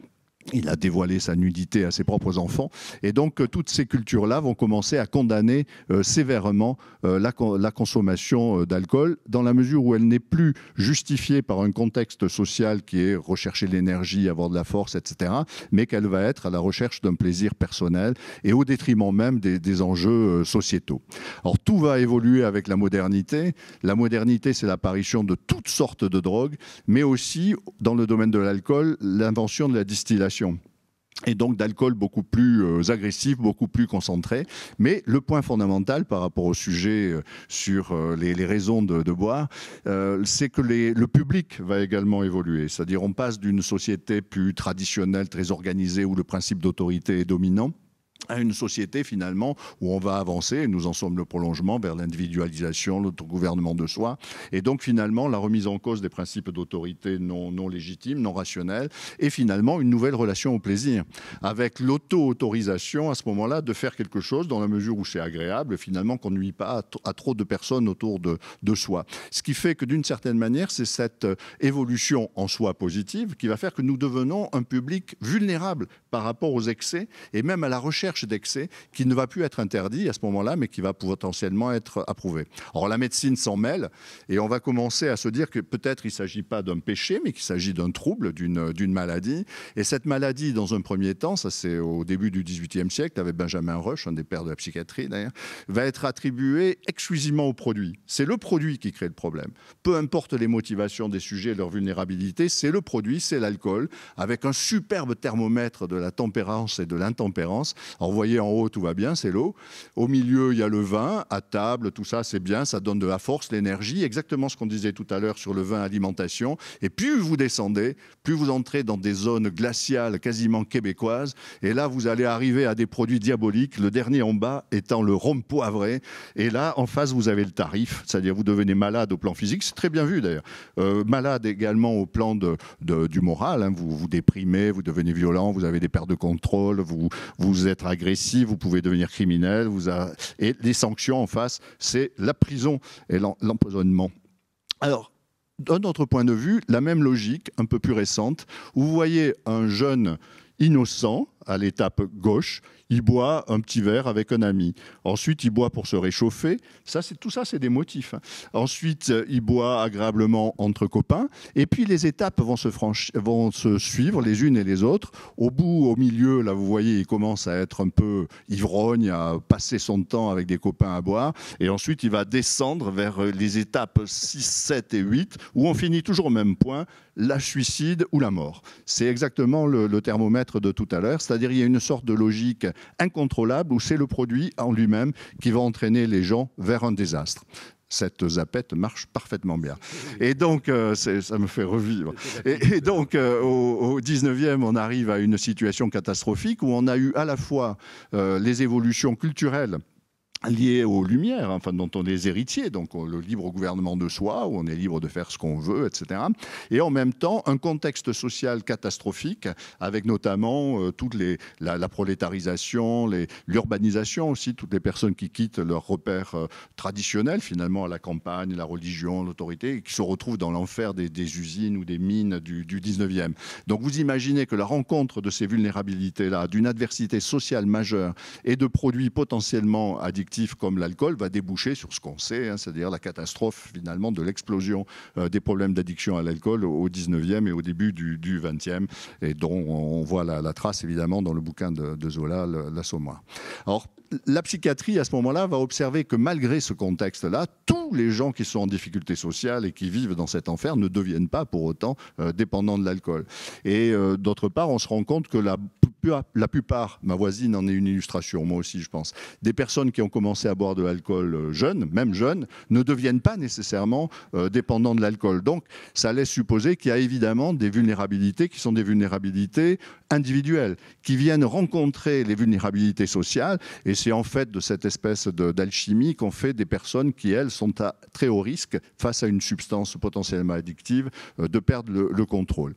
[SPEAKER 3] Il a dévoilé sa nudité à ses propres enfants. Et donc, euh, toutes ces cultures-là vont commencer à condamner euh, sévèrement euh, la, consommation d'alcool, dans la mesure où elle n'est plus justifiée par un contexte social qui est rechercher l'énergie, avoir de la force, etc., mais qu'elle va être à la recherche d'un plaisir personnel et au détriment même des enjeux sociétaux. Alors, tout va évoluer avec la modernité. La modernité, c'est l'apparition de toutes sortes de drogues, mais aussi, dans le domaine de l'alcool, l'invention de la distillation et donc d'alcool beaucoup plus euh, agressif, beaucoup plus concentré. Mais le point fondamental par rapport au sujet euh, sur euh, les, raisons de, boire, c'est que le public va également évoluer. C'est-à-dire on passe d'une société plus traditionnelle, très organisée, où le principe d'autorité est dominant, à une société finalement où on va avancer, et nous en sommes le prolongement vers l'individualisation, l'autogouvernement de soi, et donc finalement la remise en cause des principes d'autorité non, non légitimes, non rationnels, et finalement une nouvelle relation au plaisir, avec l'auto-autorisation à ce moment-là de faire quelque chose dans la mesure où c'est agréable, finalement qu'on ne nuit pas à, trop de personnes autour de soi. Ce qui fait que d'une certaine manière, c'est cette euh, évolution en soi positive qui va faire que nous devenons un public vulnérable par rapport aux excès et même à la recherche d'excès qui ne va plus être interdit à ce moment-là, mais qui va potentiellement être approuvé. Or, la médecine s'en mêle et on va commencer à se dire que peut-être il ne s'agit pas d'un péché, mais qu'il s'agit d'un trouble, d'une maladie. Et cette maladie, dans un premier temps, ça c'est au début du XVIIIe siècle, avec Benjamin Rush, un des pères de la psychiatrie d'ailleurs, va être attribuée exclusivement au produit. C'est le produit qui crée le problème. Peu importe les motivations des sujets, leur vulnérabilité, c'est le produit, c'est l'alcool, avec un superbe thermomètre de la tempérance et de l'intempérance vous voyez en haut, tout va bien, c'est l'eau. Au milieu, il y a le vin, à table, tout ça, c'est bien, ça donne de la force, l'énergie, exactement ce qu'on disait tout à l'heure sur le vin alimentation. Et plus vous descendez, plus vous entrez dans des zones glaciales quasiment québécoises. Et là, vous allez arriver à des produits diaboliques, le dernier en bas étant le rhum poivré. Et là, en face, vous avez le tarif, c'est-à-dire vous devenez malade au plan physique, c'est très bien vu d'ailleurs. Euh, malade également au plan de, du moral, hein. vous vous déprimez, vous devenez violent, vous avez des pertes de contrôle, vous, vous êtes agressif, vous pouvez devenir criminel. Vous Et les sanctions en face, c'est la prison et l'empoisonnement. Alors, d'un autre point de vue, la même logique, un peu plus récente, où vous voyez un jeune innocent à l'étape gauche il boit un petit verre avec un ami. Ensuite, il boit pour se réchauffer. Ça, c'est tout ça, c'est des motifs. Hein. Ensuite, euh, il boit agréablement entre copains. Et puis, les étapes vont se, vont se suivre les unes et les autres. Au bout, au milieu, là, vous voyez, il commence à être un peu ivrogne, à passer son temps avec des copains à boire. Et ensuite, il va descendre vers euh, les étapes 6, 7 et 8, où on finit toujours au même point, la suicide ou la mort. C'est exactement le, thermomètre de tout à l'heure, c'est-à-dire il y a une sorte de logique incontrôlable où c'est le produit en lui-même qui va entraîner les gens vers un désastre. Cette zapette marche parfaitement bien. Et donc, euh, ça me fait revivre. Et, donc, euh, au, 19e, on arrive à une situation catastrophique où on a eu à la fois euh, les évolutions culturelles liés aux Lumières, enfin dont on est héritier, donc le libre gouvernement de soi, où on est libre de faire ce qu'on veut, etc. Et en même temps, un contexte social catastrophique, avec notamment euh, toute la, prolétarisation, l'urbanisation aussi, toutes les personnes qui quittent leurs repères euh, traditionnels, finalement, à la campagne, la religion, l'autorité, et qui se retrouvent dans l'enfer des, usines ou des mines du, du 19e. Donc vous imaginez que la rencontre de ces vulnérabilités-là, d'une adversité sociale majeure et de produits potentiellement addictifs, comme l'alcool va déboucher sur ce qu'on sait, hein, c'est-à-dire la catastrophe finalement de l'explosion euh, des problèmes d'addiction à l'alcool au 19e et au début du, 20e, et dont on voit la, trace évidemment dans le bouquin de, Zola, La Alors, la psychiatrie, à ce moment-là, va observer que malgré ce contexte-là, tous les gens qui sont en difficulté sociale et qui vivent dans cet enfer ne deviennent pas pour autant euh, dépendants de l'alcool. Et euh, d'autre part, on se rend compte que la, plupart, ma voisine en est une illustration, moi aussi je pense, des personnes qui ont commencé à boire de l'alcool euh, jeunes, même jeunes, ne deviennent pas nécessairement dépendants de l'alcool. Donc ça laisse supposer qu'il y a évidemment des vulnérabilités qui sont des vulnérabilités individuelles, qui viennent rencontrer les vulnérabilités sociales. Et c'est en fait de cette espèce d'alchimie qu'on fait des personnes qui, elles, sont à très haut risque face à une substance potentiellement addictive euh, de perdre le, le contrôle.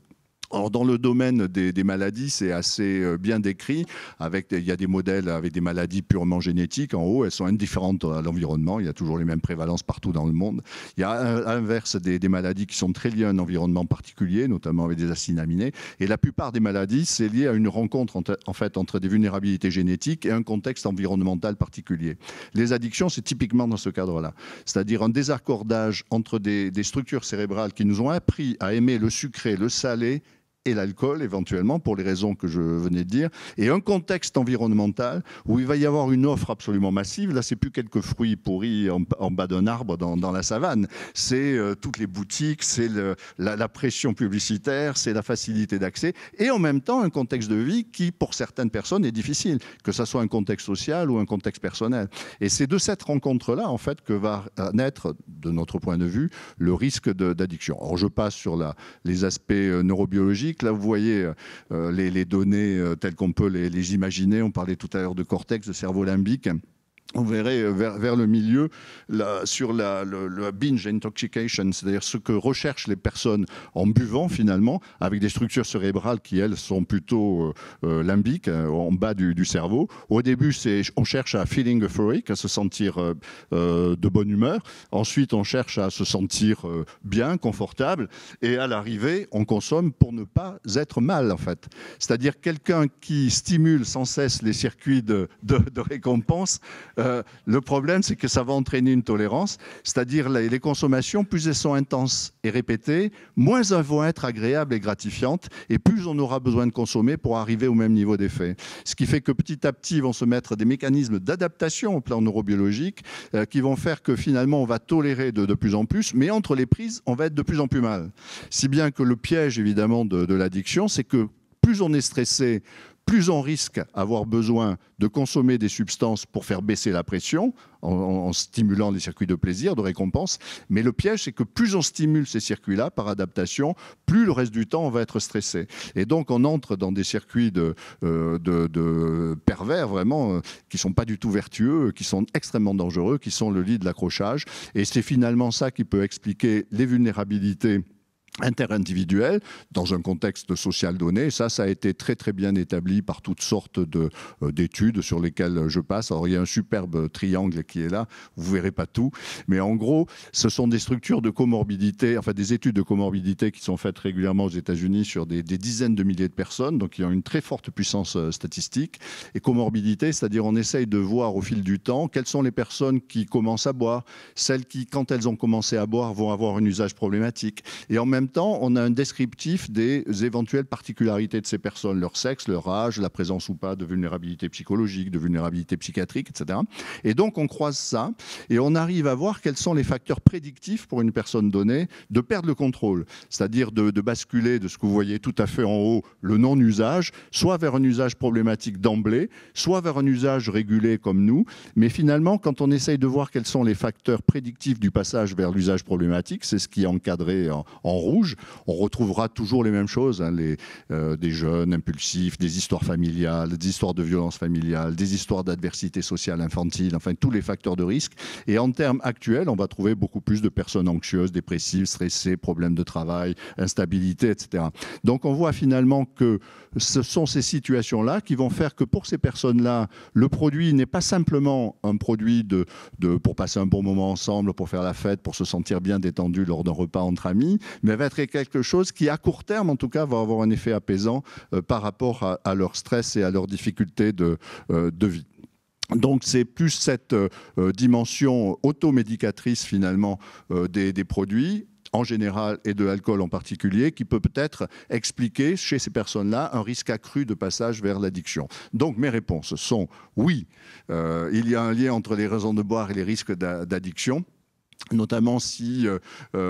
[SPEAKER 3] Or, dans le domaine des, maladies, c'est assez euh, bien décrit. Avec, il y a des modèles avec des maladies purement génétiques. En haut, elles sont indifférentes à l'environnement. Il y a toujours les mêmes prévalences partout dans le monde. Il y a à l'inverse des, maladies qui sont très liées à un environnement particulier, notamment avec des acides aminés. Et la plupart des maladies, c'est lié à une rencontre entre, en fait, entre des vulnérabilités génétiques et un contexte environnemental particulier. Les addictions, c'est typiquement dans ce cadre-là. C'est-à-dire un désaccordage entre des, des structures cérébrales qui nous ont appris à aimer le sucré, le salé et l'alcool éventuellement, pour les raisons que je venais de dire, et un contexte environnemental où il va y avoir une offre absolument massive. Là, c'est plus quelques fruits pourris en, bas d'un arbre dans, la savane, c'est euh, toutes les boutiques, c'est la, pression publicitaire, c'est la facilité d'accès, et en même temps un contexte de vie qui, pour certaines personnes, est difficile, que ce soit un contexte social ou un contexte personnel. Et c'est de cette rencontre-là, en fait, que va euh, naître, de notre point de vue, le risque d'addiction. Or, je passe sur la, les aspects euh, neurobiologiques Là, vous voyez euh, euh, les, données euh, telles qu'on peut les imaginer. On parlait tout à l'heure de cortex, de cerveau limbique on verrait euh, vers, le milieu sur la, le, binge intoxication, c'est-à-dire ce que recherchent les personnes en buvant finalement, avec des structures cérébrales qui elles sont plutôt euh, euh, limbiques, hein, en bas du, cerveau. Au début, on cherche à feeling euphoric, à se sentir de bonne humeur. Ensuite, on cherche à se sentir bien, confortable. Et à l'arrivée, on consomme pour ne pas être mal en fait. C'est-à-dire quelqu'un qui stimule sans cesse les circuits de récompense euh, le problème, c'est que ça va entraîner une tolérance, c'est-à-dire les, consommations, plus elles sont intenses et répétées, moins elles vont être agréables et gratifiantes, et plus on aura besoin de consommer pour arriver au même niveau d'effet. Ce qui fait que petit à petit vont se mettre des mécanismes d'adaptation au plan neurobiologique euh, qui vont faire que finalement on va tolérer de, plus en plus, mais entre les prises, on va être de plus en plus mal. Si bien que le piège évidemment de, de l'addiction, c'est que plus on est stressé, plus on risque avoir besoin de consommer des substances pour faire baisser la pression, en, stimulant les circuits de plaisir, de récompense. Mais le piège, c'est que plus on stimule ces circuits-là par adaptation, plus le reste du temps, on va être stressé. Et donc, on entre dans des circuits de, euh, pervers, vraiment, euh, qui ne sont pas du tout vertueux, qui sont extrêmement dangereux, qui sont le lit de l'accrochage. Et c'est finalement ça qui peut expliquer les vulnérabilités interindividuel dans un contexte social donné. ça, ça a été très très bien établi par toutes sortes euh, d'études sur lesquelles je passe. Alors il y a un superbe triangle qui est là, vous verrez pas tout, mais en gros, ce sont des structures de comorbidité, enfin des études de comorbidité qui sont faites régulièrement aux États-Unis sur des, dizaines de milliers de personnes, donc qui ont une très forte puissance euh, statistique. Et comorbidité, c'est-à-dire on essaye de voir au fil du temps quelles sont les personnes qui commencent à boire, celles qui, quand elles ont commencé à boire, vont avoir un usage problématique, et en même temps, on a un descriptif des éventuelles particularités de ces personnes, leur sexe, leur âge, la présence ou pas de vulnérabilité psychologique, de vulnérabilité psychiatrique, etc. Et donc, on croise ça et on arrive à voir quels sont les facteurs prédictifs pour une personne donnée de perdre le contrôle, c'est-à-dire de, basculer de ce que vous voyez tout à fait en haut, le non-usage, soit vers un usage problématique d'emblée, soit vers un usage régulé comme nous. Mais finalement, quand on essaye de voir quels sont les facteurs prédictifs du passage vers l'usage problématique, c'est ce qui est encadré en, en rouge. On retrouvera toujours les mêmes choses, hein, les, euh, des jeunes impulsifs, des histoires familiales, des histoires de violence familiales, des histoires d'adversité sociale infantile, enfin tous les facteurs de risque. Et en termes actuels, on va trouver beaucoup plus de personnes anxieuses, dépressives, stressées, problèmes de travail, instabilité, etc. Donc on voit finalement que ce sont ces situations-là qui vont faire que pour ces personnes-là, le produit n'est pas simplement un produit de, pour passer un bon moment ensemble, pour faire la fête, pour se sentir bien détendu lors d'un repas entre amis, mais va être quelque chose qui, à court terme en tout cas, va avoir un effet apaisant euh, par rapport à, leur stress et à leurs difficultés euh, de, vie. Donc c'est plus cette euh, dimension automédicatrice finalement des, produits en général et de l'alcool en particulier, qui peut peut-être expliquer chez ces personnes-là un risque accru de passage vers l'addiction. Donc mes réponses sont oui, il y a un lien entre les raisons de boire et les risques d'addiction notamment si euh, euh,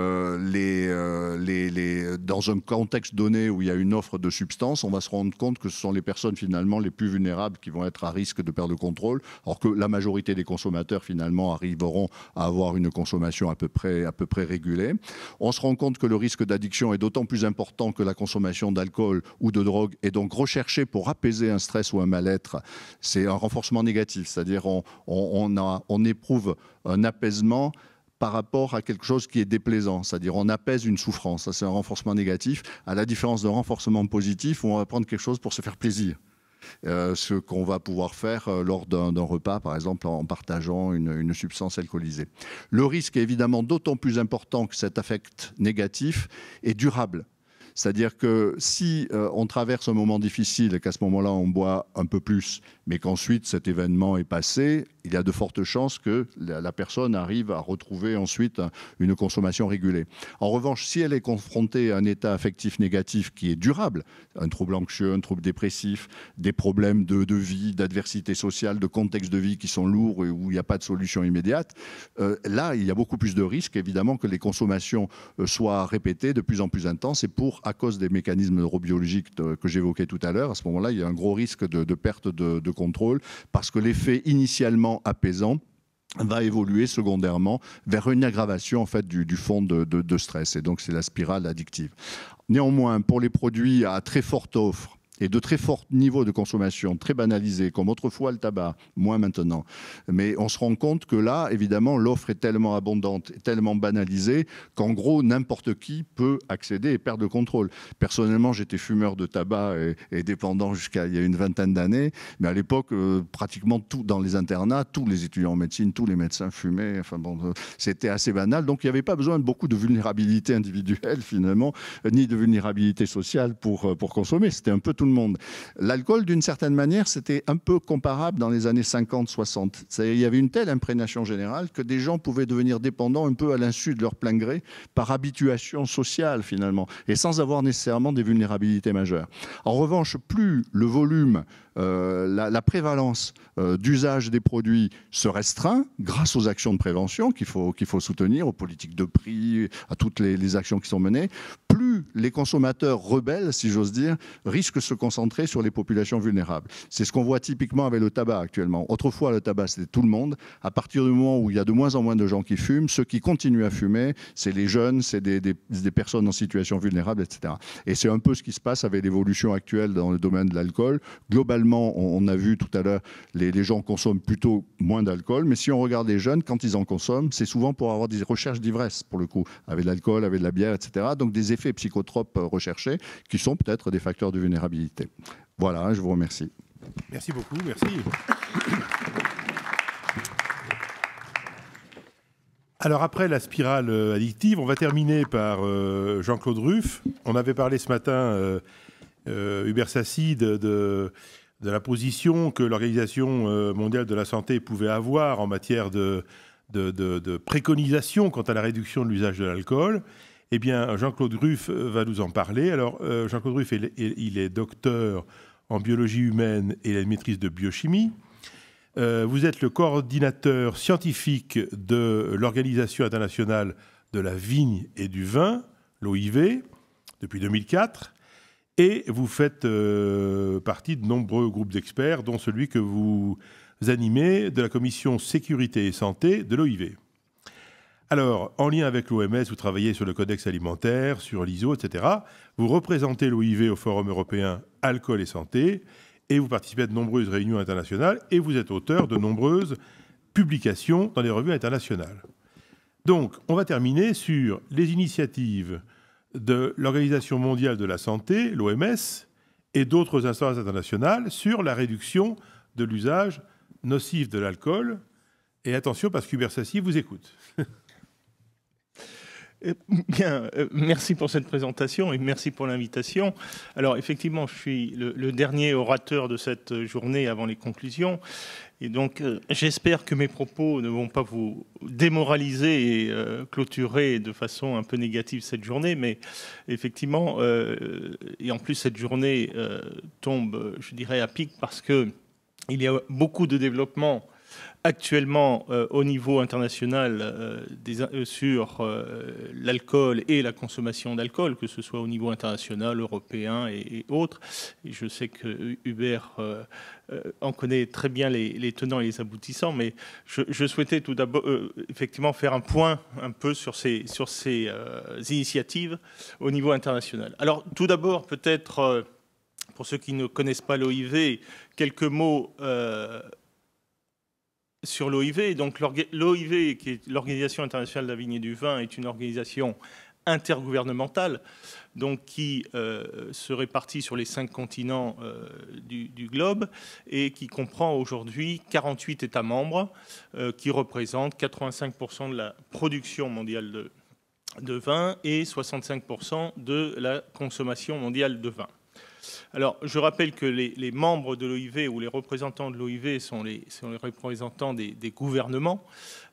[SPEAKER 3] euh, les, les, dans un contexte donné où il y a une offre de substances, on va se rendre compte que ce sont les personnes finalement les plus vulnérables qui vont être à risque de perdre le contrôle, alors que la majorité des consommateurs finalement arriveront à avoir une consommation à peu près, à peu près régulée. On se rend compte que le risque d'addiction est d'autant plus important que la consommation d'alcool ou de drogue est donc recherchée pour apaiser un stress ou un mal-être. C'est un renforcement négatif, c'est-à-dire on, on éprouve un apaisement par rapport à quelque chose qui est déplaisant, c'est-à-dire on apaise une souffrance, ça c'est un renforcement négatif, à la différence d'un renforcement positif où on va prendre quelque chose pour se faire plaisir. Euh, ce qu'on va pouvoir faire euh, lors d'un repas, par exemple, en partageant une, substance alcoolisée. Le risque est évidemment d'autant plus important que cet affect négatif est durable. C'est-à-dire que si euh, on traverse un moment difficile et qu'à ce moment-là, on boit un peu plus, mais qu'ensuite cet événement est passé, il y a de fortes chances que la, personne arrive à retrouver ensuite euh, une consommation régulée. En revanche, si elle est confrontée à un état affectif négatif qui est durable, un trouble anxieux, un trouble dépressif, des problèmes de, vie, d'adversité sociale, de contexte de vie qui sont lourds et où il n'y a pas de solution immédiate, euh, là, il y a beaucoup plus de risques, évidemment, que les consommations soient répétées de plus en plus intenses et pour à cause des mécanismes neurobiologiques que j'évoquais tout à l'heure, à ce moment-là, il y a un gros risque de, perte de, contrôle parce que l'effet initialement apaisant va évoluer secondairement vers une aggravation en fait du, fond de, de stress et donc c'est la spirale addictive. Néanmoins, pour les produits à très forte offre, et de très forts niveaux de consommation, très banalisés, comme autrefois le tabac, moins maintenant. Mais on se rend compte que là, évidemment, l'offre est tellement abondante, tellement banalisée, qu'en gros, n'importe qui peut accéder et perdre le contrôle. Personnellement, j'étais fumeur de tabac et, dépendant jusqu'à il y a une vingtaine d'années, mais à l'époque, euh, pratiquement tout dans les internats, tous les étudiants en médecine, tous les médecins fumaient. Enfin bon, euh, c'était assez banal. Donc il n'y avait pas besoin de beaucoup de vulnérabilité individuelle finalement, ni de vulnérabilité sociale pour, euh, pour consommer. C'était un peu tout monde. L'alcool, d'une certaine manière, c'était un peu comparable dans les années 50-60. Il y avait une telle imprégnation générale que des gens pouvaient devenir dépendants un peu à l'insu de leur plein gré par habituation sociale finalement et sans avoir nécessairement des vulnérabilités majeures. En revanche, plus le volume, euh, la, prévalence euh, d'usage des produits se restreint grâce aux actions de prévention qu'il faut, soutenir, aux politiques de prix, à toutes les actions qui sont menées, plus les consommateurs rebelles, si j'ose dire, risquent de se concentrer sur les populations vulnérables. C'est ce qu'on voit typiquement avec le tabac actuellement. Autrefois, le tabac, c'était tout le monde. À partir du moment où il y a de moins en moins de gens qui fument, ceux qui continuent à fumer, c'est les jeunes, c'est des, personnes en situation vulnérable, etc. Et c'est un peu ce qui se passe avec l'évolution actuelle dans le domaine de l'alcool. Globalement, on, a vu tout à l'heure, les, gens consomment plutôt moins d'alcool, mais si on regarde les jeunes, quand ils en consomment, c'est souvent pour avoir des recherches d'ivresse, pour le coup, avec l'alcool, avec de la bière, etc. Donc des effets psychologiques psychotropes euh, recherchés, qui sont peut-être des facteurs de vulnérabilité. Voilà, je vous remercie.
[SPEAKER 1] Merci beaucoup, merci. Alors après la spirale euh, addictive, on va terminer par euh, Jean-Claude Ruff. On avait parlé ce matin, euh, Hubert Sassi, de, la position que l'Organisation mondiale de la santé pouvait avoir en matière de, de préconisation quant à la réduction de l'usage de l'alcool. Eh bien, Jean-Claude Ruff euh, va nous en parler. Alors, euh, Jean-Claude Ruff, il est docteur en biologie humaine et la maîtrise de biochimie. Euh, vous êtes le coordinateur scientifique de l'Organisation internationale de la vigne et du vin, l'OIV, depuis 2004. Et vous faites partie de nombreux groupes d'experts, dont celui que vous animez de la commission sécurité et santé de l'OIV. Alors, en lien avec l'OMS, vous travaillez sur le codex alimentaire, sur l'ISO, etc. Vous représentez l'OIV au Forum européen Alcool et Santé, et vous participez à de nombreuses réunions internationales, et vous êtes auteur de nombreuses publications dans les revues internationales. Donc, on va terminer sur les initiatives de l'Organisation mondiale de la santé, l'OMS, et d'autres instances internationales sur la réduction de l'usage nocif de l'alcool. Et attention, parce qu'Hubert Sassi vous écoute. Euh, bien, euh, merci pour cette présentation et merci pour l'invitation.
[SPEAKER 4] Alors effectivement, je suis le, dernier orateur de cette journée avant les conclusions. Et donc euh, j'espère que mes propos ne vont pas vous démoraliser et clôturer de façon un peu négative cette journée. Mais effectivement, et en plus cette journée tombe, je dirais, à pic parce qu'il y a beaucoup de développements actuellement euh, au niveau international euh, des, euh, sur l'alcool et la consommation d'alcool, que ce soit au niveau international, européen et, autres. je sais que Hubert en connaît très bien les, tenants et les aboutissants, mais je, souhaitais tout d'abord effectivement faire un point un peu sur ces, sur ces initiatives au niveau international. Alors tout d'abord peut-être pour ceux qui ne connaissent pas l'OIV, quelques mots sur l'OIV. Donc l'OIV, qui est l'Organisation internationale de la vigne et du vin, est une organisation intergouvernementale, donc qui euh, se répartit sur les cinq continents euh, du, globe et qui comprend aujourd'hui 48 États membres euh, qui représentent 85% de la production mondiale de, de vin et 65% de la consommation mondiale de vin. Alors, je rappelle que les, membres de l'OIV ou les représentants de l'OIV sont les, représentants des, gouvernements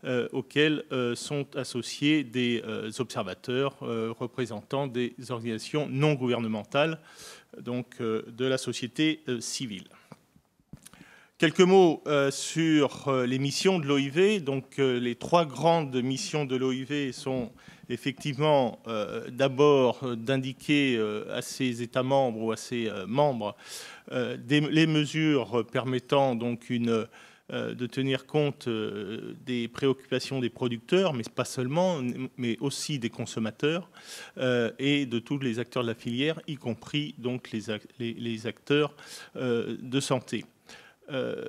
[SPEAKER 4] euh, auxquels euh, sont associés des euh, observateurs représentants des organisations non gouvernementales, donc de la société civile. Quelques mots sur les missions de l'OIV. Donc, les trois grandes missions de l'OIV sont effectivement, euh, d'abord euh, d'indiquer euh, à ces États membres ou à ces membres les mesures permettant donc de tenir compte des préoccupations des producteurs, mais pas seulement, mais aussi des consommateurs et de tous les acteurs de la filière, y compris donc les, acteurs de santé. Euh,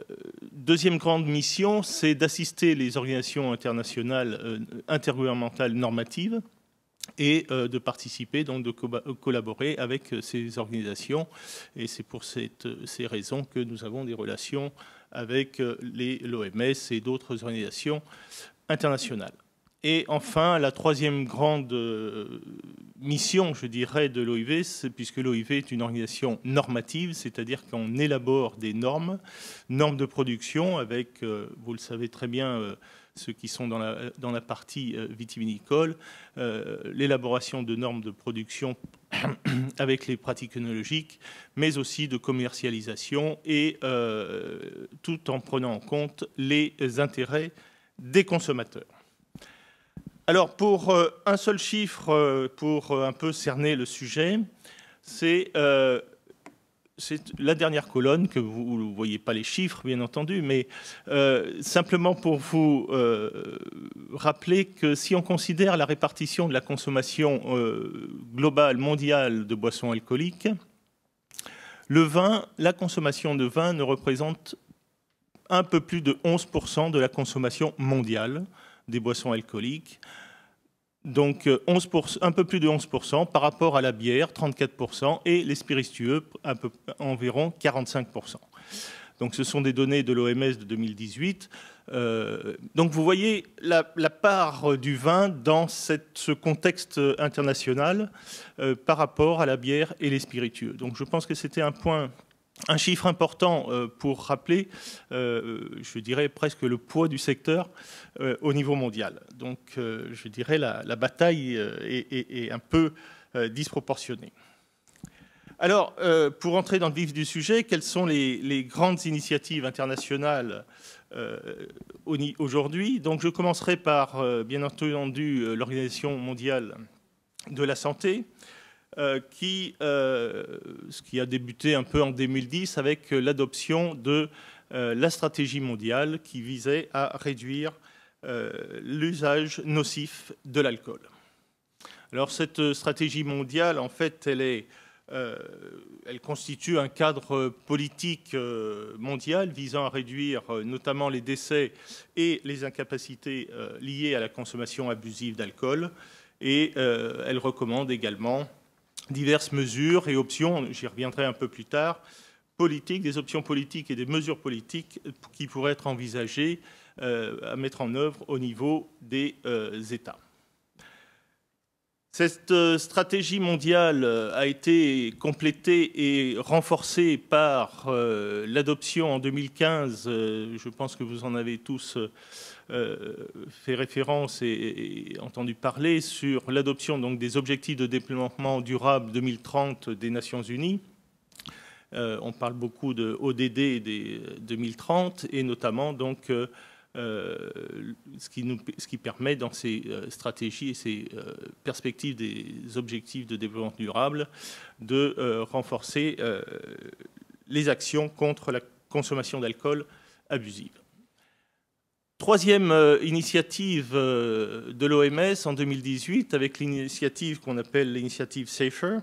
[SPEAKER 4] deuxième grande mission, c'est d'assister les organisations internationales euh, intergouvernementales normatives et euh, de participer, donc de collaborer avec ces organisations. Et c'est pour ces raisons que nous avons des relations avec l'OMS et d'autres organisations internationales. Et enfin, la troisième grande euh, mission, je dirais, de l'OIV, puisque l'OIV est une organisation normative, c'est-à-dire qu'on élabore des normes, normes de production avec, euh, vous le savez très bien, euh, ceux qui sont dans la, partie vitivinicole, l'élaboration de normes de production avec les pratiques œnologiques, mais aussi de commercialisation, et tout en prenant en compte les intérêts des consommateurs. Alors pour euh, un seul chiffre, euh, pour euh, un peu cerner le sujet, c'est la dernière colonne, que vous ne voyez pas les chiffres, bien entendu, mais simplement pour vous rappeler que si on considère la répartition de la consommation globale mondiale de boissons alcooliques, le la consommation de vin ne représente un peu plus de 11% de la consommation mondiale des boissons alcooliques. Donc euh, un peu plus de 11% par rapport à la bière, 34%, et les spiritueux, un peu, environ 45%. Donc ce sont des données de l'OMS de 2018. Euh, donc vous voyez la, part du vin dans cette, ce contexte international euh, par rapport à la bière et les spiritueux. Donc je pense que c'était un point un chiffre important euh, pour rappeler, euh, euh, je dirais presque le poids du secteur au niveau mondial. Donc, je dirais la, la bataille est, un peu disproportionnée. Alors, pour entrer dans le vif du sujet, quelles sont les, les grandes initiatives internationales aujourd'hui Donc, je commencerai par, bien entendu, l'Organisation mondiale de la santé. Euh, qui, euh, ce qui a débuté un peu en 2010 avec l'adoption de euh, la stratégie mondiale qui visait à réduire l'usage nocif de l'alcool. Alors cette stratégie mondiale, en fait, elle, constitue un cadre politique mondial visant à réduire notamment les décès et les incapacités liées à la consommation abusive d'alcool. Et elle recommande également diverses mesures et options, j'y reviendrai un peu plus tard, politiques, des options politiques et des mesures politiques qui pourraient être envisagées euh, à mettre en œuvre au niveau des euh, États. Cette euh, stratégie mondiale a été complétée et renforcée par l'adoption en 2015, je pense que vous en avez tous euh, fait référence et, entendu parler sur l'adoption donc des objectifs de développement durable 2030 des Nations Unies. Euh, on parle beaucoup de ODD des 2030 et notamment donc euh, ce, qui permet dans ces stratégies et ces perspectives des objectifs de développement durable de renforcer les actions contre la consommation d'alcool abusive. Troisième euh, initiative euh, de l'OMS en 2018, avec l'initiative qu'on appelle l'initiative SAFER,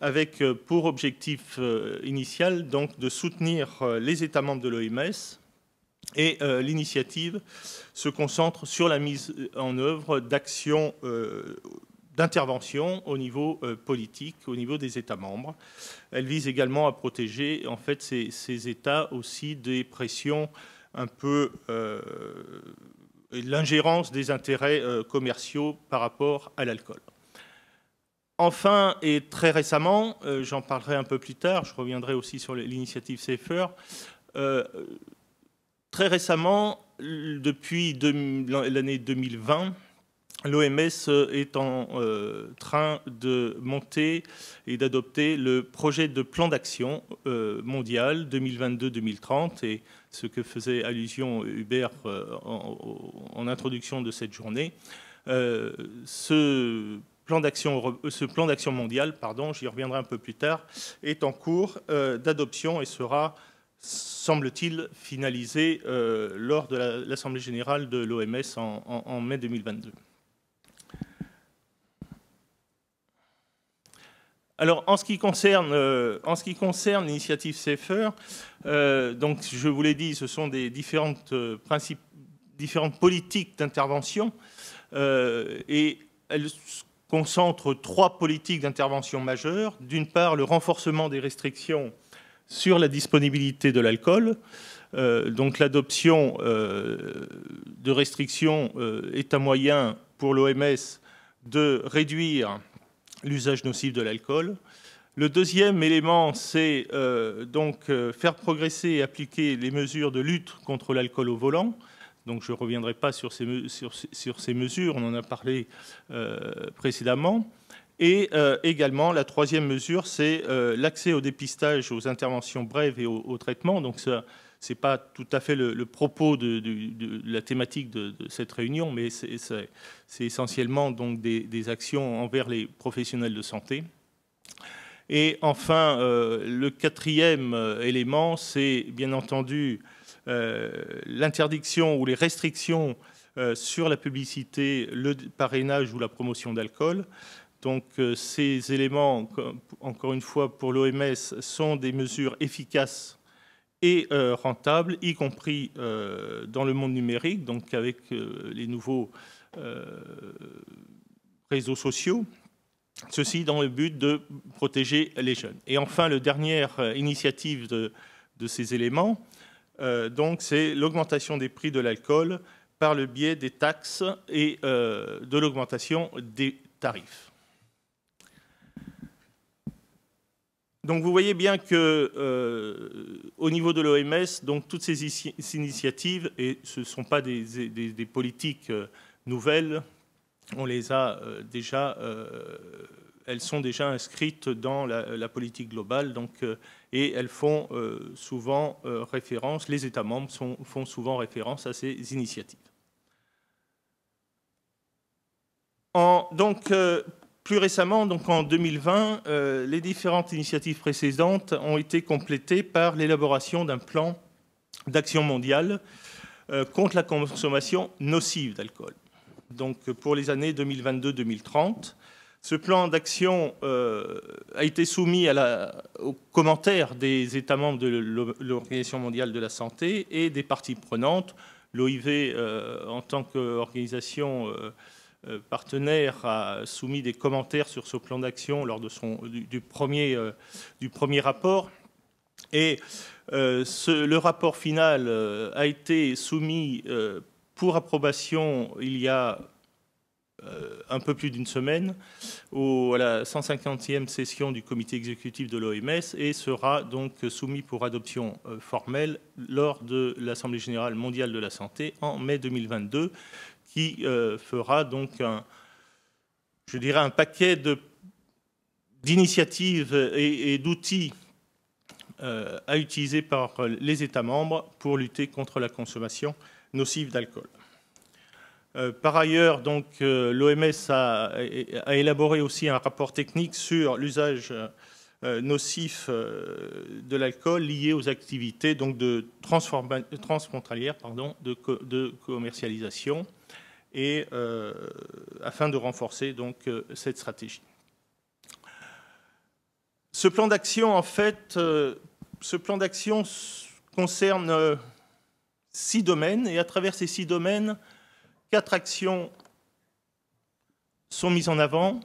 [SPEAKER 4] avec euh, pour objectif initial donc de soutenir les États membres de l'OMS. Et l'initiative se concentre sur la mise en œuvre d'actions d'intervention au niveau politique, au niveau des États membres. Elle vise également à protéger en fait ces États aussi des pressions un peu euh, l'ingérence des intérêts euh, commerciaux par rapport à l'alcool. Enfin, et très récemment, euh, j'en parlerai un peu plus tard, je reviendrai aussi sur l'initiative Safer, très récemment, depuis l'année 2020, l'OMS est en train de monter et d'adopter le projet de plan d'action mondial 2022-2030 et ce que faisait allusion euh, Hubert euh, en, introduction de cette journée. Euh, ce plan d'action, mondial, pardon, j'y reviendrai un peu plus tard, est en cours d'adoption et sera semble-t-il, finalisé lors de l'Assemblée générale de l'OMS en mai 2022. Alors, euh, en ce qui concerne, l'initiative Safer, euh, donc, je vous l'ai dit, ce sont des différentes, euh, différentes politiques d'intervention et elles concentrent trois politiques d'intervention majeures. D'une part, le renforcement des restrictions sur la disponibilité de l'alcool. donc, l'adoption de restrictions est un moyen pour l'OMS de réduire l'usage nocif de l'alcool. Le deuxième élément, c'est euh, donc euh, faire progresser et appliquer les mesures de lutte contre l'alcool au volant. Donc je ne reviendrai pas sur ces, sur, ces, mesures, on en a parlé euh, précédemment. Et également, la troisième mesure, c'est l'accès au dépistage, aux interventions brèves et au traitement. Donc ça, ce n'est pas tout à fait le, propos de, la thématique de, cette réunion, mais c'est essentiellement donc des, actions envers les professionnels de santé. Et enfin, euh, le quatrième euh, élément, c'est bien entendu euh, l'interdiction ou les restrictions sur la publicité, le parrainage ou la promotion d'alcool. Donc ces éléments, encore une fois, pour l'OMS, sont des mesures efficaces et euh, rentable, y compris euh, dans le monde numérique, donc avec euh, les nouveaux réseaux sociaux. Ceci dans le but de protéger les jeunes. Et enfin, la dernière initiative de, de ces éléments, donc, c'est l'augmentation des prix de l'alcool par le biais des taxes et de l'augmentation des tarifs. Donc vous voyez bien que euh, au niveau de l'OMS, donc toutes ces, initiatives, et ce ne sont pas des, politiques euh, nouvelles, on les a euh, déjà, elles sont déjà inscrites dans la, politique globale, donc, et elles font souvent référence, les États membres font souvent référence à ces initiatives. En, donc plus récemment, donc en 2020, euh, les différentes initiatives précédentes ont été complétées par l'élaboration d'un plan d'action mondiale euh, contre la consommation nocive d'alcool. Donc pour les années 2022-2030, ce plan d'action euh, a été soumis à la, aux commentaires des États membres de l'Organisation mondiale de la santé et des parties prenantes, l'OIV en tant qu'organisation euh, partenaire a soumis des commentaires sur ce plan d'action lors de son, du, premier, euh, du premier rapport. Et euh, le rapport final a été soumis pour approbation il y a un peu plus d'une semaine à la 150e session du comité exécutif de l'OMS et sera donc soumis pour adoption formelle lors de l'Assemblée générale mondiale de la santé en mai 2022 qui euh, fera donc un, je dirais un paquet d'initiatives et, d'outils euh, à utiliser par les États membres pour lutter contre la consommation nocive d'alcool. Euh, par ailleurs, donc, l'OMS a, élaboré aussi un rapport technique sur l'usage nocif de l'alcool lié aux activités donc, de transfrontalières pardon, de commercialisation et euh, afin de renforcer donc euh, cette stratégie. Ce plan d'action, en fait, euh, ce plan d'action concerne six domaines, et à travers ces six domaines, quatre actions sont mises en avant.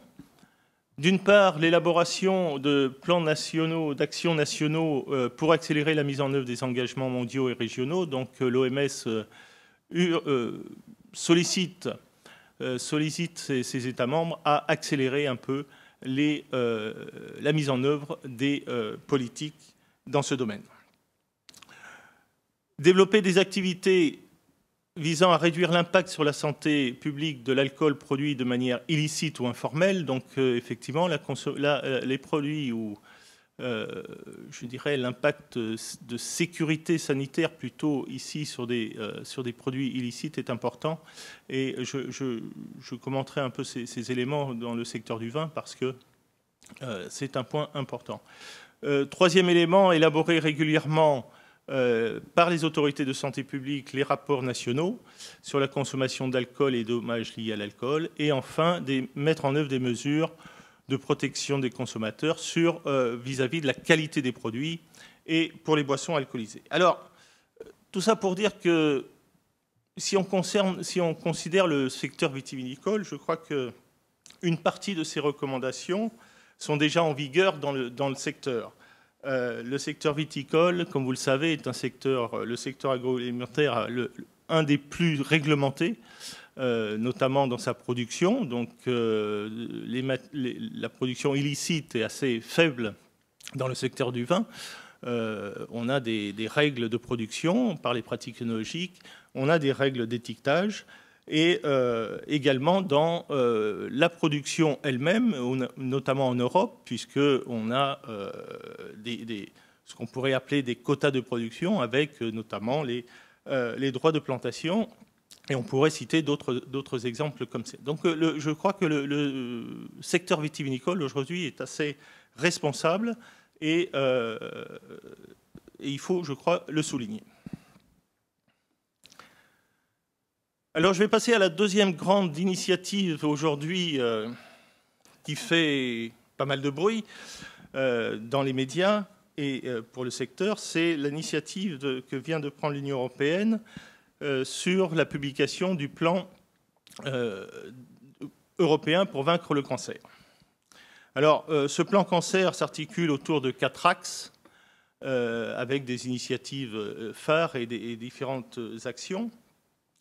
[SPEAKER 4] D'une part, l'élaboration de plans nationaux, d'actions nationaux pour accélérer la mise en œuvre des engagements mondiaux et régionaux. Donc l'OMS sollicite, euh, sollicite ces, États membres à accélérer un peu les, euh, la mise en œuvre des euh, politiques dans ce domaine. Développer des activités visant à réduire l'impact sur la santé publique de l'alcool produit de manière illicite ou informelle. Donc, effectivement, la les produits ou euh, je dirais, l'impact de sécurité sanitaire plutôt ici sur des, euh, sur des produits illicites est important. Et je, commenterai un peu ces, éléments dans le secteur du vin parce que euh, c'est un point important. troisième élément, élaborer régulièrement par les autorités de santé publique les rapports nationaux sur la consommation d'alcool et dommages liés à l'alcool, et enfin mettre en œuvre des mesures de protection des consommateurs sur euh, vis-à-vis de la qualité des produits et pour les boissons alcoolisées. Alors, euh, tout ça pour dire que si on, considère le secteur vitivinicole, je crois qu'une partie de ces recommandations sont déjà en vigueur dans le, secteur. Euh, le secteur viticole, comme vous le savez, est un secteur, le secteur agroalimentaire, un des plus réglementés. Euh, notamment dans sa production. Donc euh, la production illicite est assez faible dans le secteur du vin. Euh, on a des, règles de production par les pratiques œnologiques, on a des règles d'étiquetage et également dans la production elle-même, notamment en Europe, puisqu'on a des, ce qu'on pourrait appeler des quotas de production avec notamment les droits de plantation et on pourrait citer d'autres exemples comme ça. Donc euh, je crois que le, secteur vitivinicole aujourd'hui est assez responsable euh, et, il faut, je crois, le souligner. Alors je vais passer à la deuxième grande initiative aujourd'hui euh, qui fait pas mal de bruit dans les médias et pour le secteur, c'est l'initiative que vient de prendre l'Union européenne euh, sur la publication du plan euh, européen pour vaincre le cancer. Alors, euh, ce plan cancer s'articule autour de quatre axes, avec des initiatives phares et, des, différentes actions.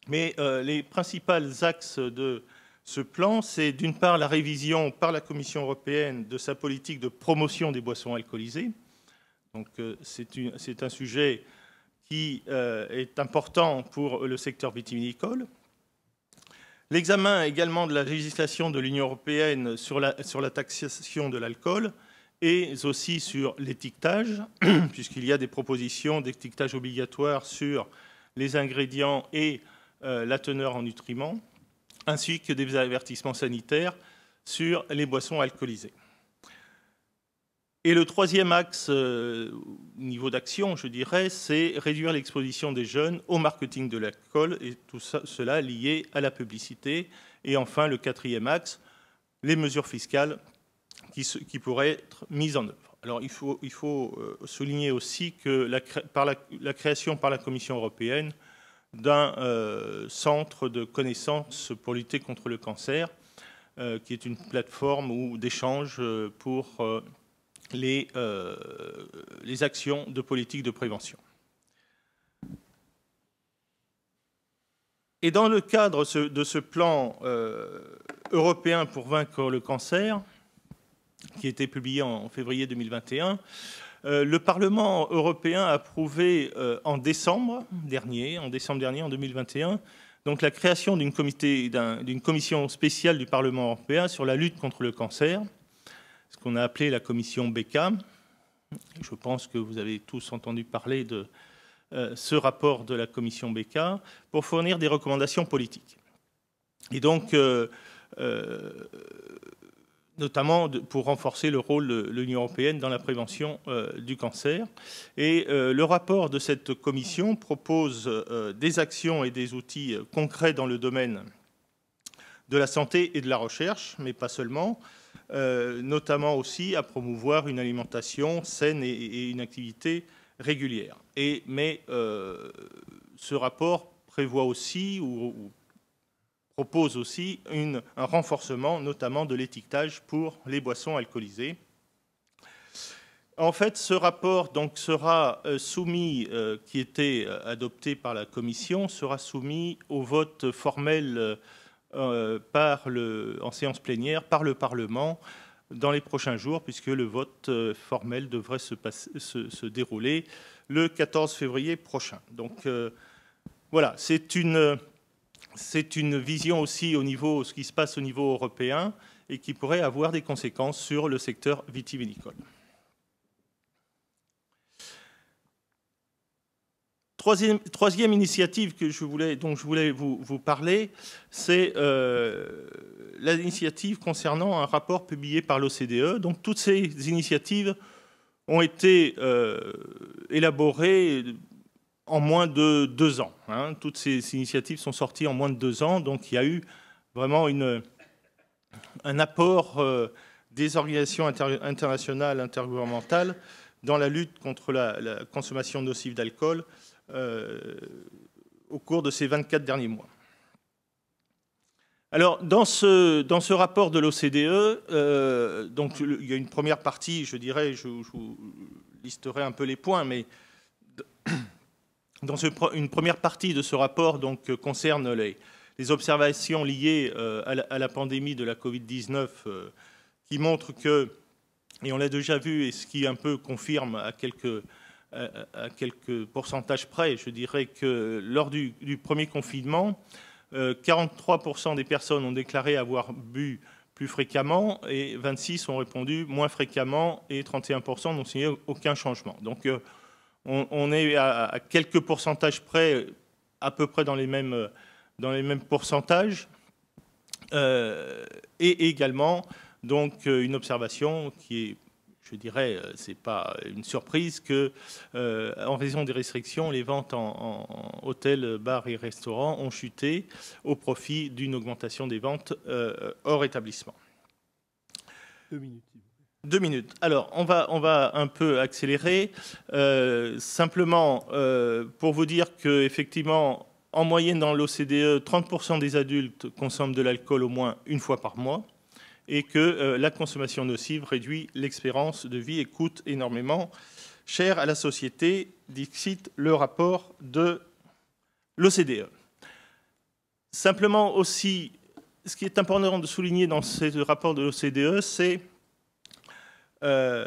[SPEAKER 4] Mais les principaux axes de ce plan, c'est d'une part la révision par la Commission européenne de sa politique de promotion des boissons alcoolisées. Donc c'est un sujet qui euh, est important pour le secteur vitivinicole. L'examen également de la législation de l'Union européenne sur la, sur la, taxation de l'alcool et aussi sur l'étiquetage, puisqu'il y a des propositions d'étiquetage obligatoire sur les ingrédients et euh, la teneur en nutriments, ainsi que des avertissements sanitaires sur les boissons alcoolisées. Et le troisième axe euh, niveau d'action, je dirais, c'est réduire l'exposition des jeunes au marketing de l'alcool et tout cela lié à la publicité. Et enfin, le quatrième axe, les mesures fiscales qui, pourraient être mises en œuvre. Alors il faut, euh, souligner aussi que la, par la, création par la Commission européenne d'un euh, centre de connaissances pour lutter contre le cancer, qui est une plateforme d'échange pour euh, les, actions de politique de prévention. Et dans le cadre de ce plan euh, européen pour vaincre le cancer, qui a été publié en février 2021, euh, le Parlement européen a approuvé en décembre dernier, en décembre dernier, en 2021, donc la création d'une commission spéciale du Parlement européen sur la lutte contre le cancer, qu'on a appelé la commission BK, Je pense que vous avez tous entendu parler de euh, ce rapport de la commission BECA pour fournir des recommandations politiques. Et donc, euh, euh, notamment pour renforcer le rôle de l'Union européenne dans la prévention du cancer. Et le rapport de cette commission propose des actions et des outils concrets dans le domaine de la santé et de la recherche, mais pas seulement, euh, notamment aussi à promouvoir une alimentation saine et, une activité régulière. Et, mais euh, ce rapport prévoit aussi ou, propose aussi un renforcement notamment de l'étiquetage pour les boissons alcoolisées. En fait, ce rapport donc, sera euh, soumis, qui était adopté par la Commission, sera soumis au vote formel. Euh, par le, en séance plénière par le Parlement dans les prochains jours, puisque le vote euh, formel devrait se, se, dérouler le 14 février prochain. Donc euh, voilà, c'est une, c'est une vision aussi au niveau, ce qui se passe au niveau européen et qui pourrait avoir des conséquences sur le secteur vitivinicole. Troisième, initiative que je voulais, dont je voulais vous, parler, c'est euh, l'initiative concernant un rapport publié par l'OCDE. Donc toutes ces initiatives ont été euh, élaborées en moins de deux ans. Hein. Toutes ces initiatives sont sorties en moins de deux ans, donc il y a eu vraiment un apport euh, des organisations internationales, intergouvernementales, dans la lutte contre la consommation nocive d'alcool euh, au cours de ces 24 derniers mois. Alors, dans ce, dans ce rapport de l'OCDE, euh, donc, il y a une première partie, je dirais, je, vous listerai un peu les points, mais dans une première partie de ce rapport donc, concerne les, les observations liées euh, à, la, pandémie de la Covid-19, qui montrent que, et on l'a déjà vu, et ce qui un peu confirme à quelques à quelques pourcentages près. Je dirais que lors du, premier confinement, 43% euh, des personnes ont déclaré avoir bu plus fréquemment et 26 ont répondu moins fréquemment et 31% n'ont signé aucun changement. Donc euh, on, est à, quelques pourcentages près, à peu près dans les mêmes, dans les mêmes pourcentages. Euh, et également donc une observation qui est je dirais, euh, ce n'est pas une surprise que, euh, en raison des restrictions, les ventes en, hôtels, bars et restaurants ont chuté au profit d'une augmentation des ventes euh, hors établissement. Deux minutes. Deux minutes. Alors, on va, on va un peu accélérer. simplement, pour vous dire qu'effectivement, en moyenne dans l'OCDE, 30% des adultes consomment de l'alcool au moins une fois par mois et que euh, la consommation nocive réduit l'espérance de vie et coûte énormément cher à la société, dit le rapport de l'OCDE. Simplement aussi, ce qui est important de souligner dans ce rapport de l'OCDE, c'est euh,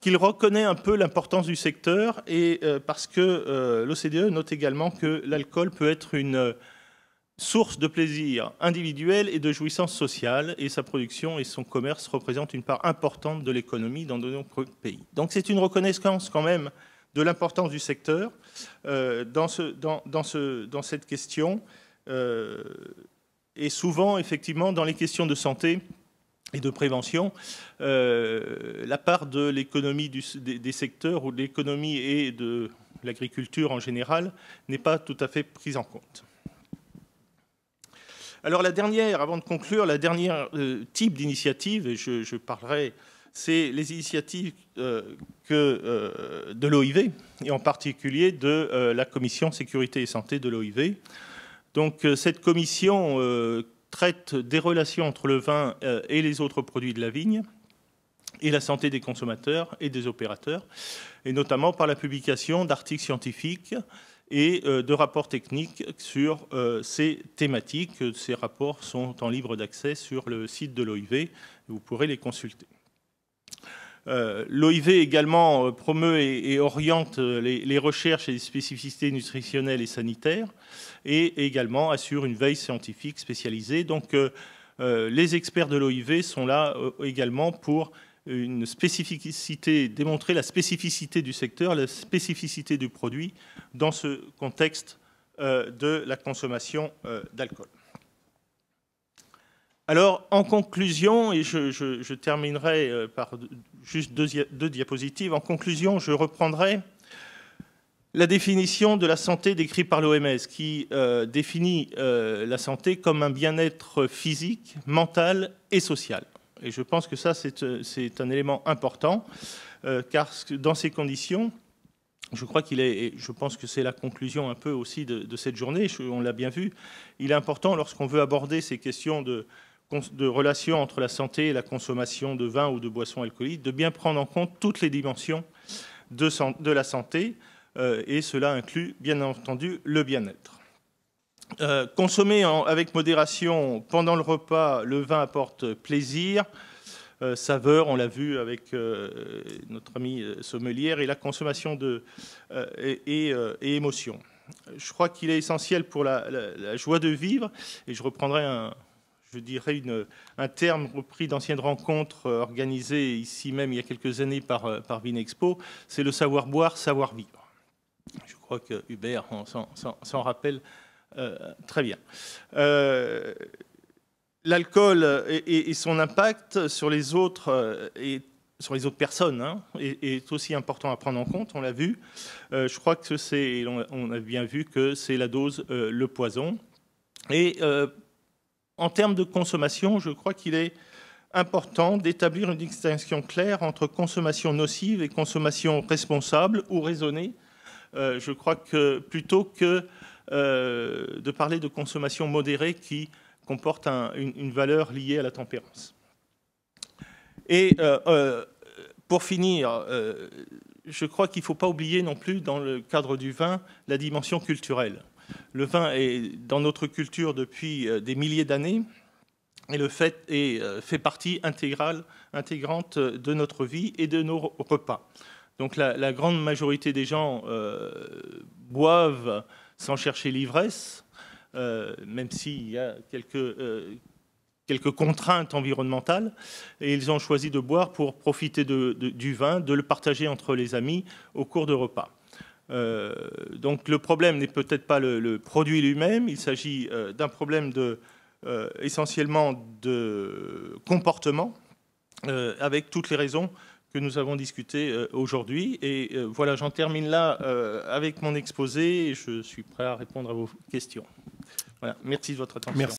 [SPEAKER 4] qu'il reconnaît un peu l'importance du secteur et euh, parce que l'OCDE note également que l'alcool peut être une source de plaisir individuel et de jouissance sociale, et sa production et son commerce représentent une part importante de l'économie dans de nombreux pays. Donc c'est une reconnaissance quand même de l'importance du secteur euh, dans, cette question, euh, et souvent effectivement dans les questions de santé et de prévention, euh, la part de l'économie des, secteurs ou de l'économie et de l'agriculture en général n'est pas tout à fait prise en compte. Alors la dernière, avant de conclure, la dernière euh, type d'initiative, et je, parlerai, c'est les initiatives euh, que, euh, de l'OIV, et en particulier de la commission sécurité et santé de l'OIV. Donc cette commission traite des relations entre le vin et les autres produits de la vigne et la santé des consommateurs et des opérateurs, et notamment par la publication d'articles scientifiques et euh, de rapports techniques sur euh, ces thématiques. Ces rapports sont en libre d'accès sur le site de l'OIV, vous pourrez les consulter. Euh, L'OIV également promeut et, oriente les, recherches et les spécificités nutritionnelles et sanitaires et également assure une veille scientifique spécialisée. Donc les experts de l'OIV sont là également pour une spécificité, démontrer la spécificité du secteur, la spécificité du produit dans ce contexte euh, de la consommation euh, d'alcool. Alors, en conclusion, et je, terminerai euh, par juste deux, diapositives, en conclusion, je reprendrai la définition de la santé décrite par l'OMS, qui définit la santé comme un bien-être physique, mental et social. Et je pense que ça, c'est euh, un élément important, euh, car dans ces conditions, je crois qu'il est, et je pense que c'est la conclusion un peu aussi de, cette journée, on l'a bien vu, il est important lorsqu'on veut aborder ces questions de, de relation entre la santé et la consommation de vin ou de boissons alcooliques, de bien prendre en compte toutes les dimensions de, la santé, euh, et cela inclut bien entendu le bien-être. Euh, consommer avec modération pendant le repas, le vin apporte plaisir, euh, saveur, on l'a vu avec euh, notre amie sommelière, et la consommation de, et, émotion. Je crois qu'il est essentiel pour la, joie de vivre, et je reprendrai un, je dirais une, un terme repris d'anciennes rencontres organisées ici même il y a quelques années par, par Vinexpo, c'est le savoir boire, savoir vivre. Je crois que Hubert s'en rappelle euh, très bien. Euh, l'alcool et, son impact sur les autres euh, et sur les autres personnes hein, est, aussi important à prendre en compte, on l'a vu. je crois que c'est, on a bien vu que c'est la dose, le poison. Et en termes de consommation, je crois qu'il est important d'établir une distinction claire entre consommation nocive et consommation responsable ou raisonnée. je crois que plutôt que euh, de parler de consommation modérée qui comporte une, valeur liée à la tempérance. Et euh, euh, pour finir, je crois qu'il ne faut pas oublier non plus, dans le cadre du vin, la dimension culturelle. Le vin est dans notre culture depuis des milliers d'années et le fait, est, fait partie intégrale, intégrante de notre vie et de nos repas. Donc la, grande majorité des gens boivent sans chercher l'ivresse, euh, même s'il y a quelques, euh, quelques contraintes environnementales, et ils ont choisi de boire pour profiter du vin, de le partager entre les amis au cours de repas. Euh, donc le problème n'est peut-être pas le, produit lui-même, il s'agit d'un problème essentiellement de comportement, avec toutes les raisons que nous avons discuté euh, aujourd'hui. Et euh, voilà, j'en termine là euh, avec mon exposé et je suis prêt à répondre à vos questions. Voilà, merci de votre attention. Merci.